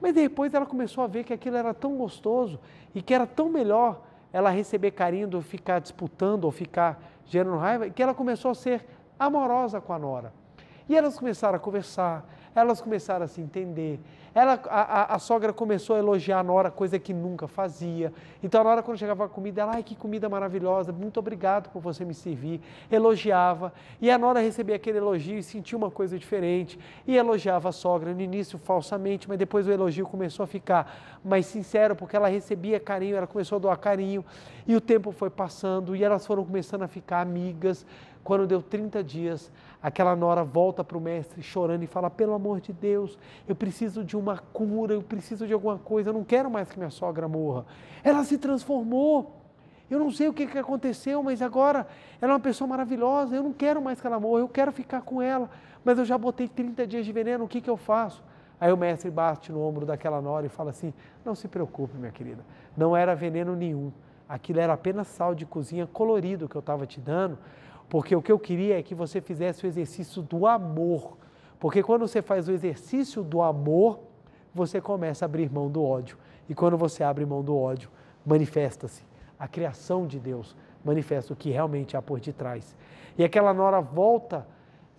Mas depois ela começou a ver que aquilo era tão gostoso e que era tão melhor ela receber carinho do ficar disputando ou ficar gerando raiva, que ela começou a ser amorosa com a Nora. E elas começaram a conversar, elas começaram a se entender. Ela, a, a, a, sogra começou a elogiar a Nora, coisa que nunca fazia. Então a Nora, quando chegava a comida, ela, ai, que comida maravilhosa, muito obrigado por você me servir. Elogiava. E a Nora recebia aquele elogio e sentia uma coisa diferente. E elogiava a sogra, no início falsamente, mas depois o elogio começou a ficar mais sincero, porque ela recebia carinho, ela começou a doar carinho. E o tempo foi passando e elas foram começando a ficar amigas. Quando deu 30 dias, aquela nora volta para o mestre chorando e fala: Pelo amor de Deus, eu preciso de uma cura, eu preciso de alguma coisa, eu não quero mais que minha sogra morra. Ela se transformou. Eu não sei o que, aconteceu, mas agora ela é uma pessoa maravilhosa. Eu não quero mais que ela morra, eu quero ficar com ela. Mas eu já botei 30 dias de veneno, o que, que eu faço? Aí o mestre bate no ombro daquela nora e fala assim: Não se preocupe, minha querida, não era veneno nenhum. Aquilo era apenas sal de cozinha colorido que eu estava te dando, porque o que eu queria é que você fizesse o exercício do amor. Porque quando você faz o exercício do amor, você começa a abrir mão do ódio. E quando você abre mão do ódio, manifesta-se a criação de Deus, manifesta o que realmente há por detrás. E aquela nora volta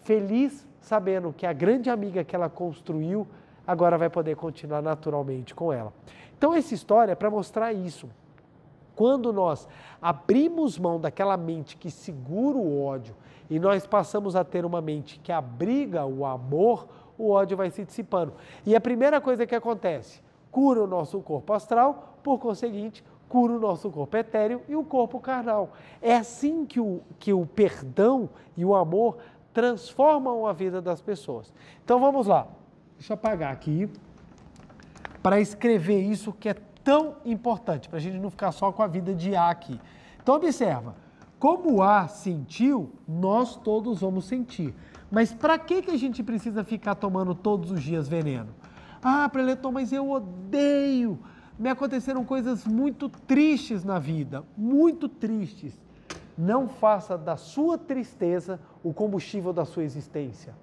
feliz, sabendo que a grande amiga que ela construiu agora vai poder continuar naturalmente com ela. Então, essa história é para mostrar isso quando nós abrimos mão daquela mente que segura o ódio e nós passamos a ter uma mente que abriga o amor, o ódio vai se dissipando. E a primeira coisa que acontece, cura o nosso corpo astral, por conseguinte, cura o nosso corpo etéreo e o corpo carnal. É assim que o, que o perdão e o amor transformam a vida das pessoas. Então vamos lá. Deixa eu apagar aqui para escrever isso que é tão importante, para a gente não ficar só com a vida de A aqui. Então, observa, como A sentiu, nós todos vamos sentir. Mas para que, que a gente precisa ficar tomando todos os dias veneno? Ah, preletor, mas eu odeio. Me aconteceram coisas muito tristes na vida, muito tristes. Não faça da sua tristeza o combustível da sua existência.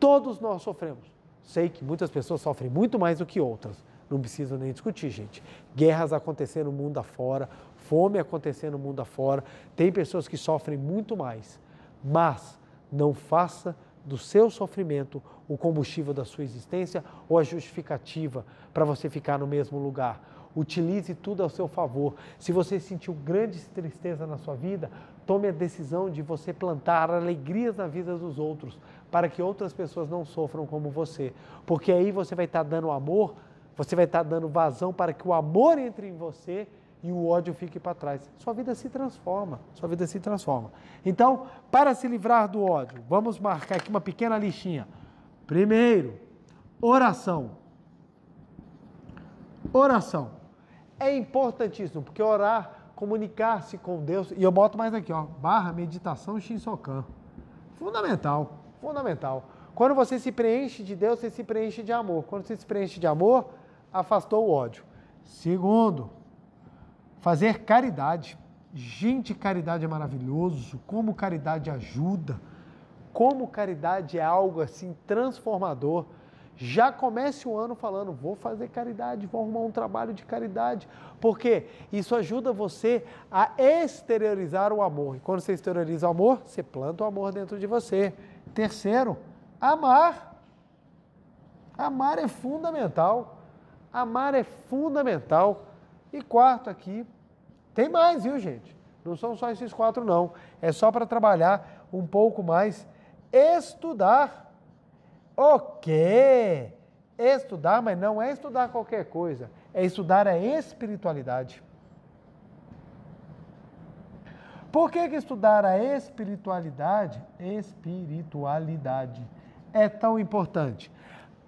Todos nós sofremos. Sei que muitas pessoas sofrem muito mais do que outras, não preciso nem discutir, gente. Guerras acontecendo no mundo afora, fome acontecendo no mundo afora, tem pessoas que sofrem muito mais. Mas não faça do seu sofrimento o combustível da sua existência ou a justificativa para você ficar no mesmo lugar. Utilize tudo ao seu favor. Se você sentiu grande tristeza na sua vida, tome a decisão de você plantar alegrias na vida dos outros, para que outras pessoas não sofram como você. Porque aí você vai estar tá dando amor você vai estar dando vazão para que o amor entre em você e o ódio fique para trás. Sua vida se transforma, sua vida se transforma. Então, para se livrar do ódio, vamos marcar aqui uma pequena listinha. Primeiro, oração. Oração. É importantíssimo, porque orar, comunicar-se com Deus, e eu boto mais aqui, ó, barra meditação Shinsokan. Fundamental, fundamental. Quando você se preenche de Deus, você se preenche de amor. Quando você se preenche de amor, afastou o ódio. Segundo, fazer caridade. Gente, caridade é maravilhoso. Como caridade ajuda. Como caridade é algo assim transformador. Já comece o ano falando: vou fazer caridade, vou arrumar um trabalho de caridade, porque isso ajuda você a exteriorizar o amor. E quando você exterioriza o amor, você planta o amor dentro de você. Terceiro, amar. Amar é fundamental. Amar é fundamental. E quarto aqui, tem mais, viu, gente? Não são só esses quatro, não. É só para trabalhar um pouco mais. Estudar. O quê? Estudar, mas não é estudar qualquer coisa. É estudar a espiritualidade. Por que, que estudar a espiritualidade, espiritualidade é tão importante?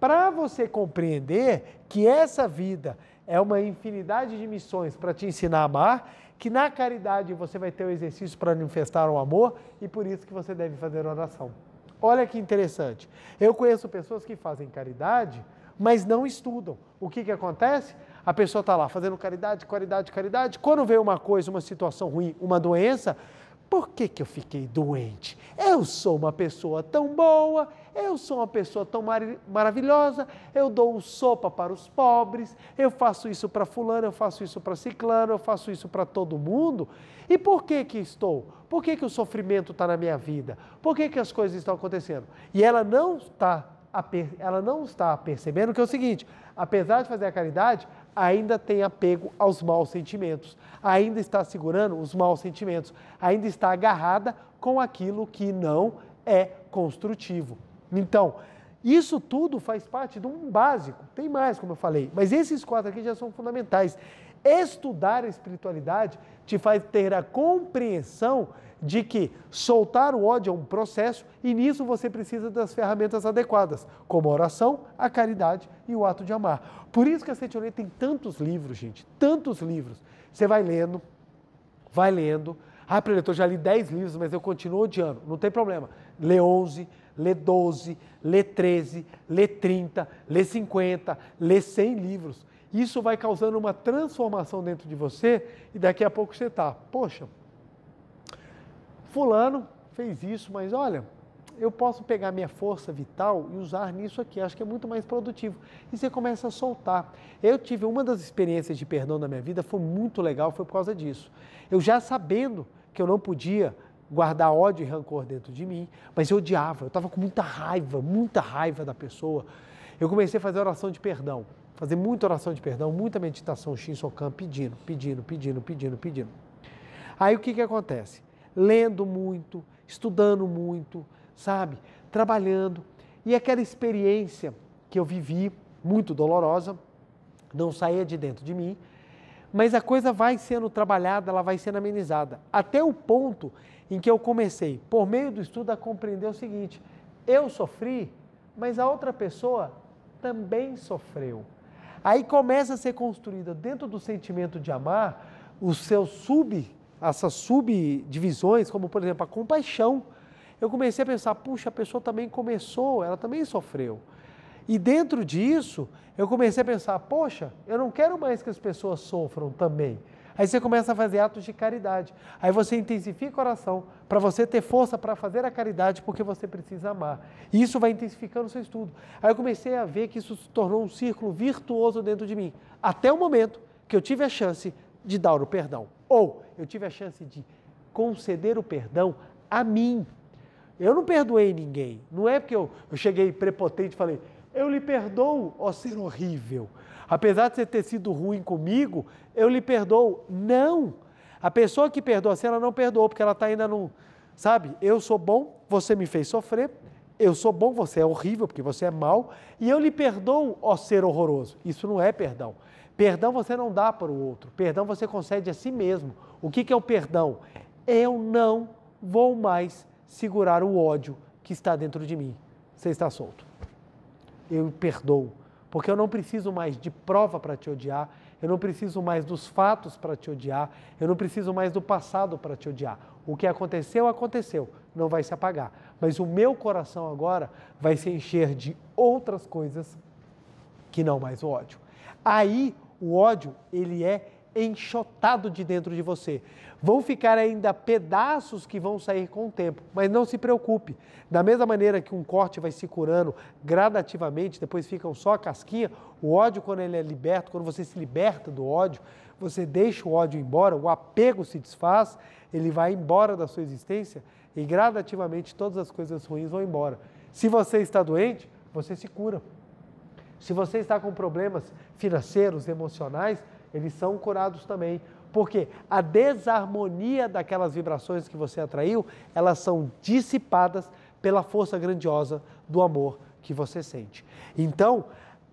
para você compreender que essa vida é uma infinidade de missões para te ensinar a amar, que na caridade você vai ter o exercício para manifestar o amor e por isso que você deve fazer oração. Olha que interessante. Eu conheço pessoas que fazem caridade, mas não estudam. O que, que acontece? A pessoa está lá fazendo caridade, caridade, caridade. Quando vê uma coisa, uma situação ruim, uma doença, por que, que eu fiquei doente? Eu sou uma pessoa tão boa, eu sou uma pessoa tão mar maravilhosa, eu dou sopa para os pobres, eu faço isso para fulano, eu faço isso para ciclano, eu faço isso para todo mundo. E por que que estou? Por que que o sofrimento está na minha vida? Por que que as coisas estão acontecendo? E ela não está ela não está percebendo que é o seguinte, apesar de fazer a caridade, ainda tem apego aos maus sentimentos, ainda está segurando os maus sentimentos, ainda está agarrada com aquilo que não é construtivo. Então, isso tudo faz parte de um básico. Tem mais, como eu falei, mas esses quatro aqui já são fundamentais. Estudar a espiritualidade te faz ter a compreensão de que soltar o ódio é um processo e nisso você precisa das ferramentas adequadas, como a oração, a caridade e o ato de amar. Por isso que a Sete tem tantos livros, gente, tantos livros. Você vai lendo, vai lendo. Ah, preletor, já li 10 livros, mas eu continuo odiando. Não tem problema. Lê 11, lê 12, lê 13, lê 30, lê 50, lê 100 livros. Isso vai causando uma transformação dentro de você e daqui a pouco você está, poxa, fulano fez isso, mas olha, eu posso pegar minha força vital e usar nisso aqui, acho que é muito mais produtivo. E você começa a soltar. Eu tive uma das experiências de perdão da minha vida, foi muito legal, foi por causa disso. Eu já sabendo que eu não podia guardar ódio e rancor dentro de mim, mas eu odiava, eu estava com muita raiva, muita raiva da pessoa. Eu comecei a fazer oração de perdão, fazer muita oração de perdão, muita meditação Shinsokan, pedindo, pedindo, pedindo, pedindo, pedindo. Aí o que, que acontece? Lendo muito, estudando muito, sabe? Trabalhando. E aquela experiência que eu vivi, muito dolorosa, não saía de dentro de mim, mas a coisa vai sendo trabalhada, ela vai sendo amenizada, até o ponto em que eu comecei, por meio do estudo, a compreender o seguinte: eu sofri, mas a outra pessoa também sofreu. Aí começa a ser construída dentro do sentimento de amar os seus sub, essas subdivisões, como por exemplo a compaixão. Eu comecei a pensar, puxa, a pessoa também começou, ela também sofreu. E dentro disso, eu comecei a pensar, poxa, eu não quero mais que as pessoas sofram também. Aí você começa a fazer atos de caridade. Aí você intensifica a oração para você ter força para fazer a caridade porque você precisa amar. E isso vai intensificando o seu estudo. Aí eu comecei a ver que isso se tornou um círculo virtuoso dentro de mim. Até o momento que eu tive a chance de dar o perdão. Ou eu tive a chance de conceder o perdão a mim. Eu não perdoei ninguém. Não é porque eu, eu cheguei prepotente e falei, eu lhe perdoo, ó ser horrível. Apesar de você ter sido ruim comigo, eu lhe perdoo. Não! A pessoa que perdoa se ela não perdoou, porque ela está ainda no. Sabe, eu sou bom, você me fez sofrer, eu sou bom, você é horrível, porque você é mau, e eu lhe perdoo, ó ser horroroso. Isso não é perdão. Perdão você não dá para o outro, perdão você concede a si mesmo. O que, que é o perdão? Eu não vou mais segurar o ódio que está dentro de mim. Você está solto. Eu perdoo porque eu não preciso mais de prova para te odiar, eu não preciso mais dos fatos para te odiar, eu não preciso mais do passado para te odiar. O que aconteceu, aconteceu, não vai se apagar. Mas o meu coração agora vai se encher de outras coisas que não mais o ódio. Aí o ódio, ele é enxotado de dentro de você. Vão ficar ainda pedaços que vão sair com o tempo, mas não se preocupe. Da mesma maneira que um corte vai se curando gradativamente, depois ficam só a casquinha, o ódio quando ele é liberto, quando você se liberta do ódio, você deixa o ódio embora, o apego se desfaz, ele vai embora da sua existência e gradativamente todas as coisas ruins vão embora. Se você está doente, você se cura. Se você está com problemas financeiros, emocionais, eles são curados também. Porque a desarmonia daquelas vibrações que você atraiu, elas são dissipadas pela força grandiosa do amor que você sente. Então,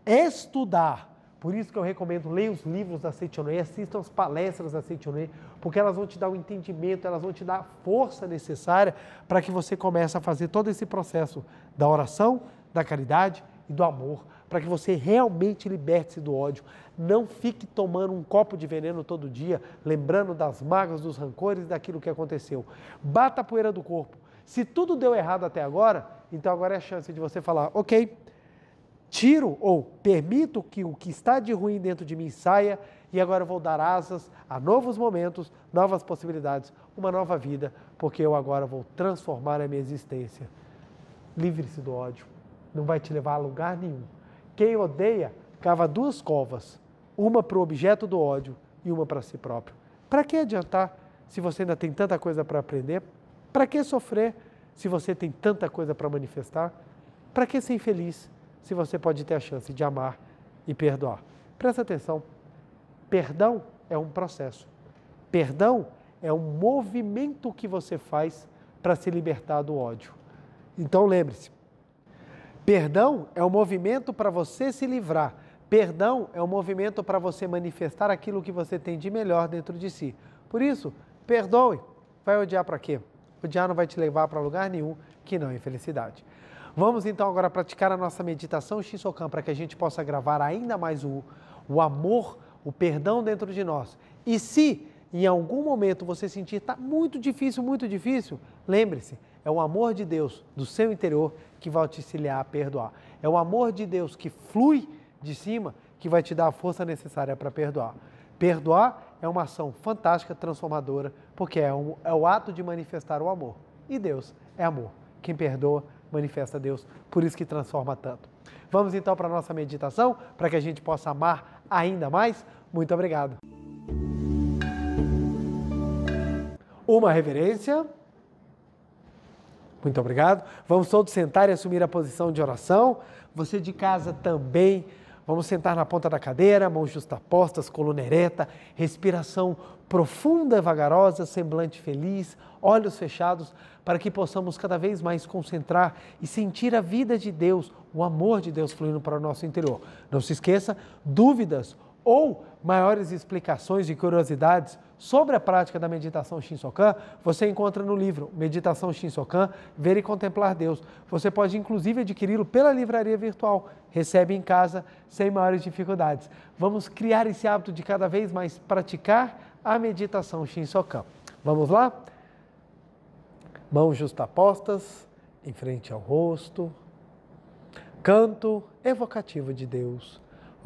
estudar. Por isso que eu recomendo, leia os livros da Seitonei, assistam as palestras da Seitonei, porque elas vão te dar o um entendimento, elas vão te dar a força necessária para que você comece a fazer todo esse processo da oração, da caridade e do amor para que você realmente liberte-se do ódio. Não fique tomando um copo de veneno todo dia, lembrando das mágoas, dos rancores, daquilo que aconteceu. Bata a poeira do corpo. Se tudo deu errado até agora, então agora é a chance de você falar: ok, tiro ou permito que o que está de ruim dentro de mim saia e agora eu vou dar asas a novos momentos, novas possibilidades, uma nova vida, porque eu agora vou transformar a minha existência. Livre-se do ódio, não vai te levar a lugar nenhum. Quem odeia cava duas covas, uma para o objeto do ódio e uma para si próprio. Para que adiantar se você ainda tem tanta coisa para aprender? Para que sofrer se você tem tanta coisa para manifestar? Para que ser infeliz se você pode ter a chance de amar e perdoar? Presta atenção. Perdão é um processo. Perdão é um movimento que você faz para se libertar do ódio. Então lembre-se, Perdão é um movimento para você se livrar. Perdão é um movimento para você manifestar aquilo que você tem de melhor dentro de si. Por isso, perdoe. Vai odiar para quê? Odiar não vai te levar para lugar nenhum que não é felicidade. Vamos então agora praticar a nossa meditação Shisokan para que a gente possa gravar ainda mais o, o amor, o perdão dentro de nós. E se em algum momento você sentir está muito difícil, muito difícil, lembre-se, é o amor de Deus do seu interior que vai te auxiliar a perdoar. É o amor de Deus que flui de cima que vai te dar a força necessária para perdoar. Perdoar é uma ação fantástica, transformadora, porque é, um, é o ato de manifestar o amor. E Deus é amor. Quem perdoa, manifesta Deus, por isso que transforma tanto. Vamos então para a nossa meditação, para que a gente possa amar ainda mais. Muito obrigado. Uma reverência muito obrigado. Vamos todos sentar e assumir a posição de oração. Você de casa também. Vamos sentar na ponta da cadeira, mãos justapostas, coluna ereta, respiração profunda, vagarosa, semblante feliz, olhos fechados, para que possamos cada vez mais concentrar e sentir a vida de Deus, o amor de Deus fluindo para o nosso interior. Não se esqueça, dúvidas ou maiores explicações e curiosidades sobre a prática da meditação Shinsokan, você encontra no livro Meditação Shinsokan, Ver e Contemplar Deus. Você pode inclusive adquiri-lo pela livraria virtual. Recebe em casa sem maiores dificuldades. Vamos criar esse hábito de cada vez mais praticar a meditação Shinsokan. Vamos lá? Mãos justapostas em frente ao rosto. Canto evocativo de Deus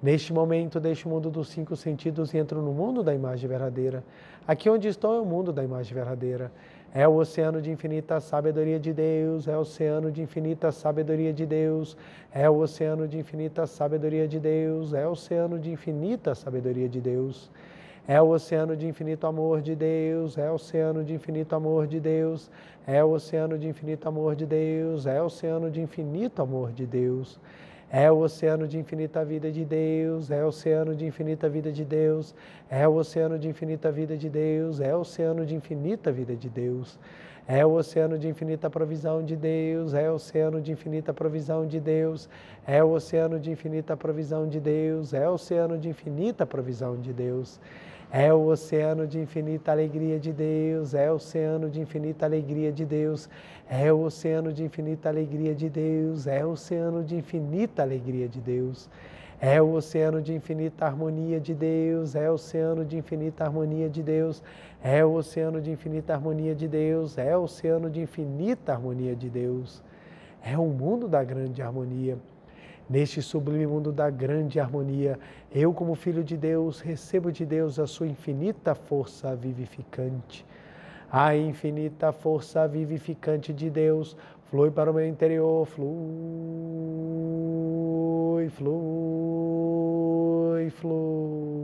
Neste momento, deixo o mundo dos cinco sentidos e entro no mundo da imagem verdadeira. Aqui onde estou é o mundo da imagem verdadeira. É o oceano de infinita sabedoria de Deus, é o oceano de infinita sabedoria de Deus, é o oceano de infinita sabedoria de Deus, é o oceano de infinita sabedoria de Deus. É o oceano de infinito amor de Deus, é o oceano de infinito amor de Deus, é o oceano de infinito amor de Deus, é o oceano de infinito amor de Deus. É é o oceano de infinita vida de Deus, é o oceano de infinita vida de Deus, é o oceano de infinita vida de Deus, é o oceano de infinita vida de Deus. É o oceano de infinita provisão de Deus, é o oceano de infinita provisão de Deus, é o oceano de infinita provisão de Deus, é o oceano de infinita provisão de Deus. É é o oceano de infinita alegria de Deus, é o oceano de infinita alegria de Deus, é o oceano de infinita alegria de Deus, é o oceano de infinita alegria de Deus, é o oceano de infinita harmonia de Deus, é o oceano de infinita harmonia de Deus, é o oceano de infinita harmonia de Deus, é o oceano de infinita harmonia de Deus. É o mundo da grande harmonia. Neste sublime mundo da grande harmonia, eu, como filho de Deus, recebo de Deus a sua infinita força vivificante. A infinita força vivificante de Deus flui para o meu interior, flui, flui, flui.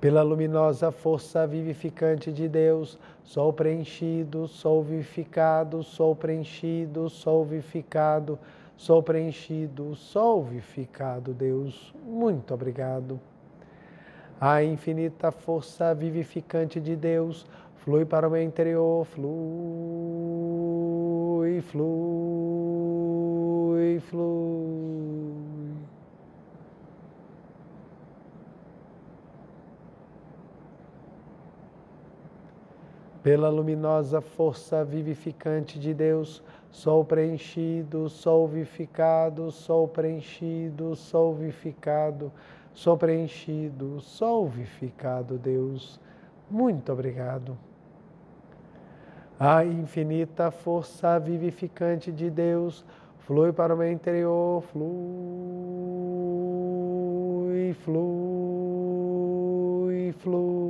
Pela luminosa força vivificante de Deus, Sol preenchido, sol vivificado, sol preenchido, sol vivificado, sol preenchido, sol vivificado. Deus, muito obrigado. A infinita força vivificante de Deus flui para o meu interior, flui, flui, flui. Pela luminosa força vivificante de Deus, Sol preenchido, sol vivificado, sol preenchido, sol vivificado, sol preenchido, sol vivificado, Deus. Muito obrigado. A infinita força vivificante de Deus flui para o meu interior, flui, flui, flui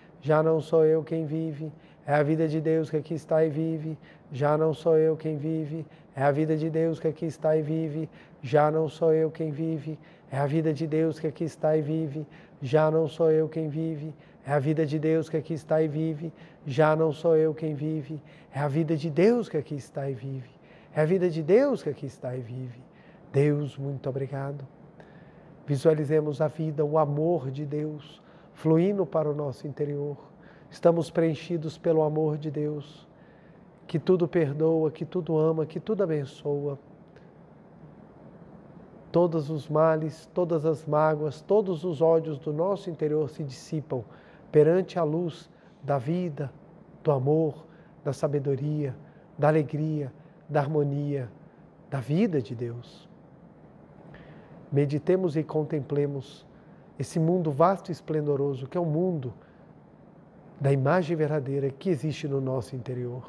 já não sou eu quem vive, é a vida de Deus que aqui está e vive, já não sou eu quem vive, é a vida de Deus que aqui está e vive, já não sou eu quem vive, é a vida de Deus que aqui está e vive, já não sou eu quem vive, é a vida de Deus que aqui está e vive, já não sou eu quem vive, é a vida de Deus que aqui está e vive, é a vida de Deus que aqui está e vive. Deus, muito obrigado. Visualizemos a vida, o amor de Deus fluindo para o nosso interior. Estamos preenchidos pelo amor de Deus, que tudo perdoa, que tudo ama, que tudo abençoa. Todos os males, todas as mágoas, todos os ódios do nosso interior se dissipam perante a luz da vida, do amor, da sabedoria, da alegria, da harmonia, da vida de Deus meditemos e contemplemos esse mundo vasto e esplendoroso que é o mundo da imagem verdadeira que existe no nosso interior.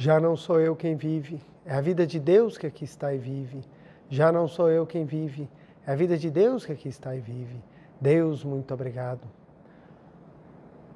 Já não sou eu quem vive, é a vida de Deus que aqui está e vive. Já não sou eu quem vive, é a vida de Deus que aqui está e vive. Deus, muito obrigado.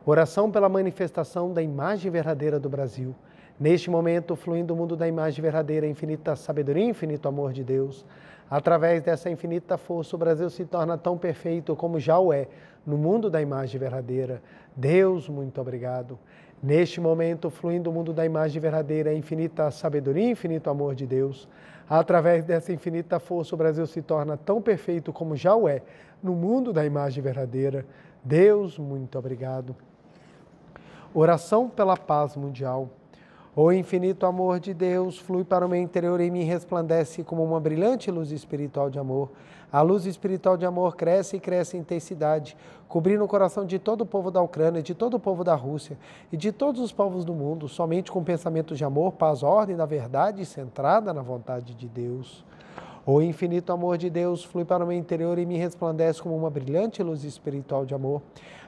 Oração pela manifestação da imagem verdadeira do Brasil. Neste momento, fluindo o mundo da imagem verdadeira, infinita sabedoria, infinito amor de Deus. Através dessa infinita força, o Brasil se torna tão perfeito como já o é, no mundo da imagem verdadeira. Deus, muito obrigado. Neste momento, fluindo o mundo da imagem verdadeira, é a infinita sabedoria e infinito amor de Deus. Através dessa infinita força, o Brasil se torna tão perfeito como já o é no mundo da imagem verdadeira. Deus, muito obrigado. Oração pela paz mundial. O infinito amor de Deus flui para o meu interior e me resplandece como uma brilhante luz espiritual de amor. A luz espiritual de amor cresce e cresce em intensidade, cobrindo o coração de todo o povo da Ucrânia, de todo o povo da Rússia e de todos os povos do mundo, somente com pensamentos de amor, paz, ordem da verdade centrada na vontade de Deus. O infinito amor de Deus flui para o meu interior e me resplandece como uma brilhante luz espiritual de amor.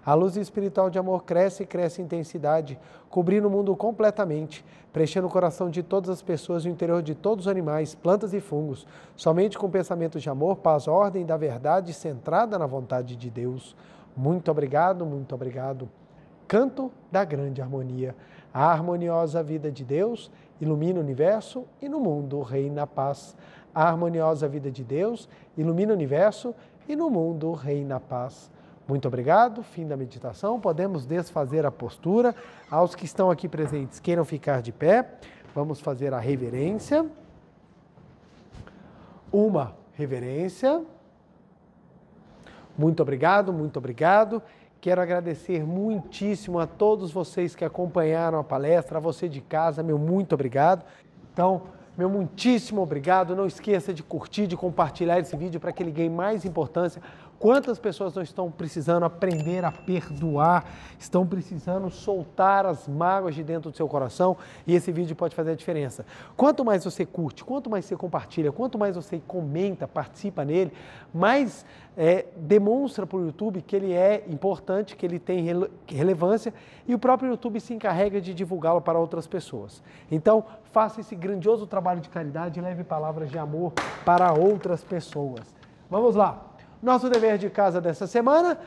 A luz espiritual de amor cresce e cresce em intensidade, cobrindo o mundo completamente, preenchendo o coração de todas as pessoas e o interior de todos os animais, plantas e fungos. Somente com pensamentos de amor, paz, ordem da verdade centrada na vontade de Deus. Muito obrigado, muito obrigado. Canto da grande harmonia. A harmoniosa vida de Deus ilumina o universo e no mundo reina a paz a harmoniosa vida de Deus, ilumina o universo e no mundo reina a paz. Muito obrigado, fim da meditação. Podemos desfazer a postura. Aos que estão aqui presentes, queiram ficar de pé. Vamos fazer a reverência. Uma reverência. Muito obrigado, muito obrigado. Quero agradecer muitíssimo a todos vocês que acompanharam a palestra, a você de casa, meu muito obrigado. Então, meu muitíssimo obrigado. Não esqueça de curtir, de compartilhar esse vídeo para que ele ganhe mais importância Quantas pessoas não estão precisando aprender a perdoar, estão precisando soltar as mágoas de dentro do seu coração e esse vídeo pode fazer a diferença. Quanto mais você curte, quanto mais você compartilha, quanto mais você comenta, participa nele, mais é, demonstra para o YouTube que ele é importante, que ele tem rele relevância e o próprio YouTube se encarrega de divulgá-lo para outras pessoas. Então, faça esse grandioso trabalho de caridade e leve palavras de amor para outras pessoas. Vamos lá! Nosso dever de casa dessa semana,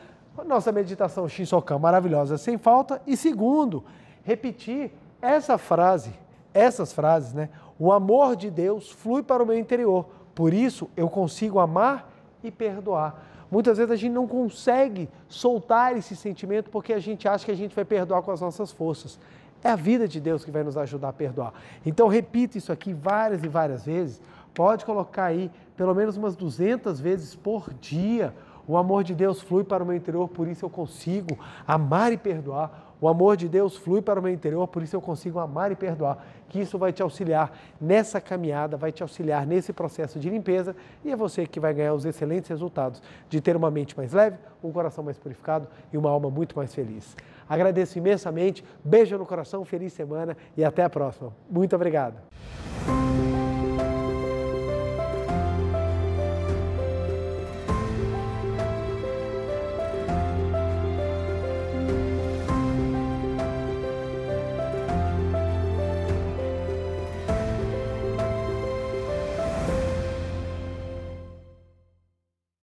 nossa meditação Shinsokan maravilhosa sem falta. E segundo, repetir essa frase, essas frases, né? O amor de Deus flui para o meu interior, por isso eu consigo amar e perdoar. Muitas vezes a gente não consegue soltar esse sentimento porque a gente acha que a gente vai perdoar com as nossas forças. É a vida de Deus que vai nos ajudar a perdoar. Então repita isso aqui várias e várias vezes Pode colocar aí pelo menos umas 200 vezes por dia. O amor de Deus flui para o meu interior, por isso eu consigo amar e perdoar. O amor de Deus flui para o meu interior, por isso eu consigo amar e perdoar. Que isso vai te auxiliar nessa caminhada, vai te auxiliar nesse processo de limpeza e é você que vai ganhar os excelentes resultados de ter uma mente mais leve, um coração mais purificado e uma alma muito mais feliz. Agradeço imensamente, beijo no coração, feliz semana e até a próxima. Muito obrigado.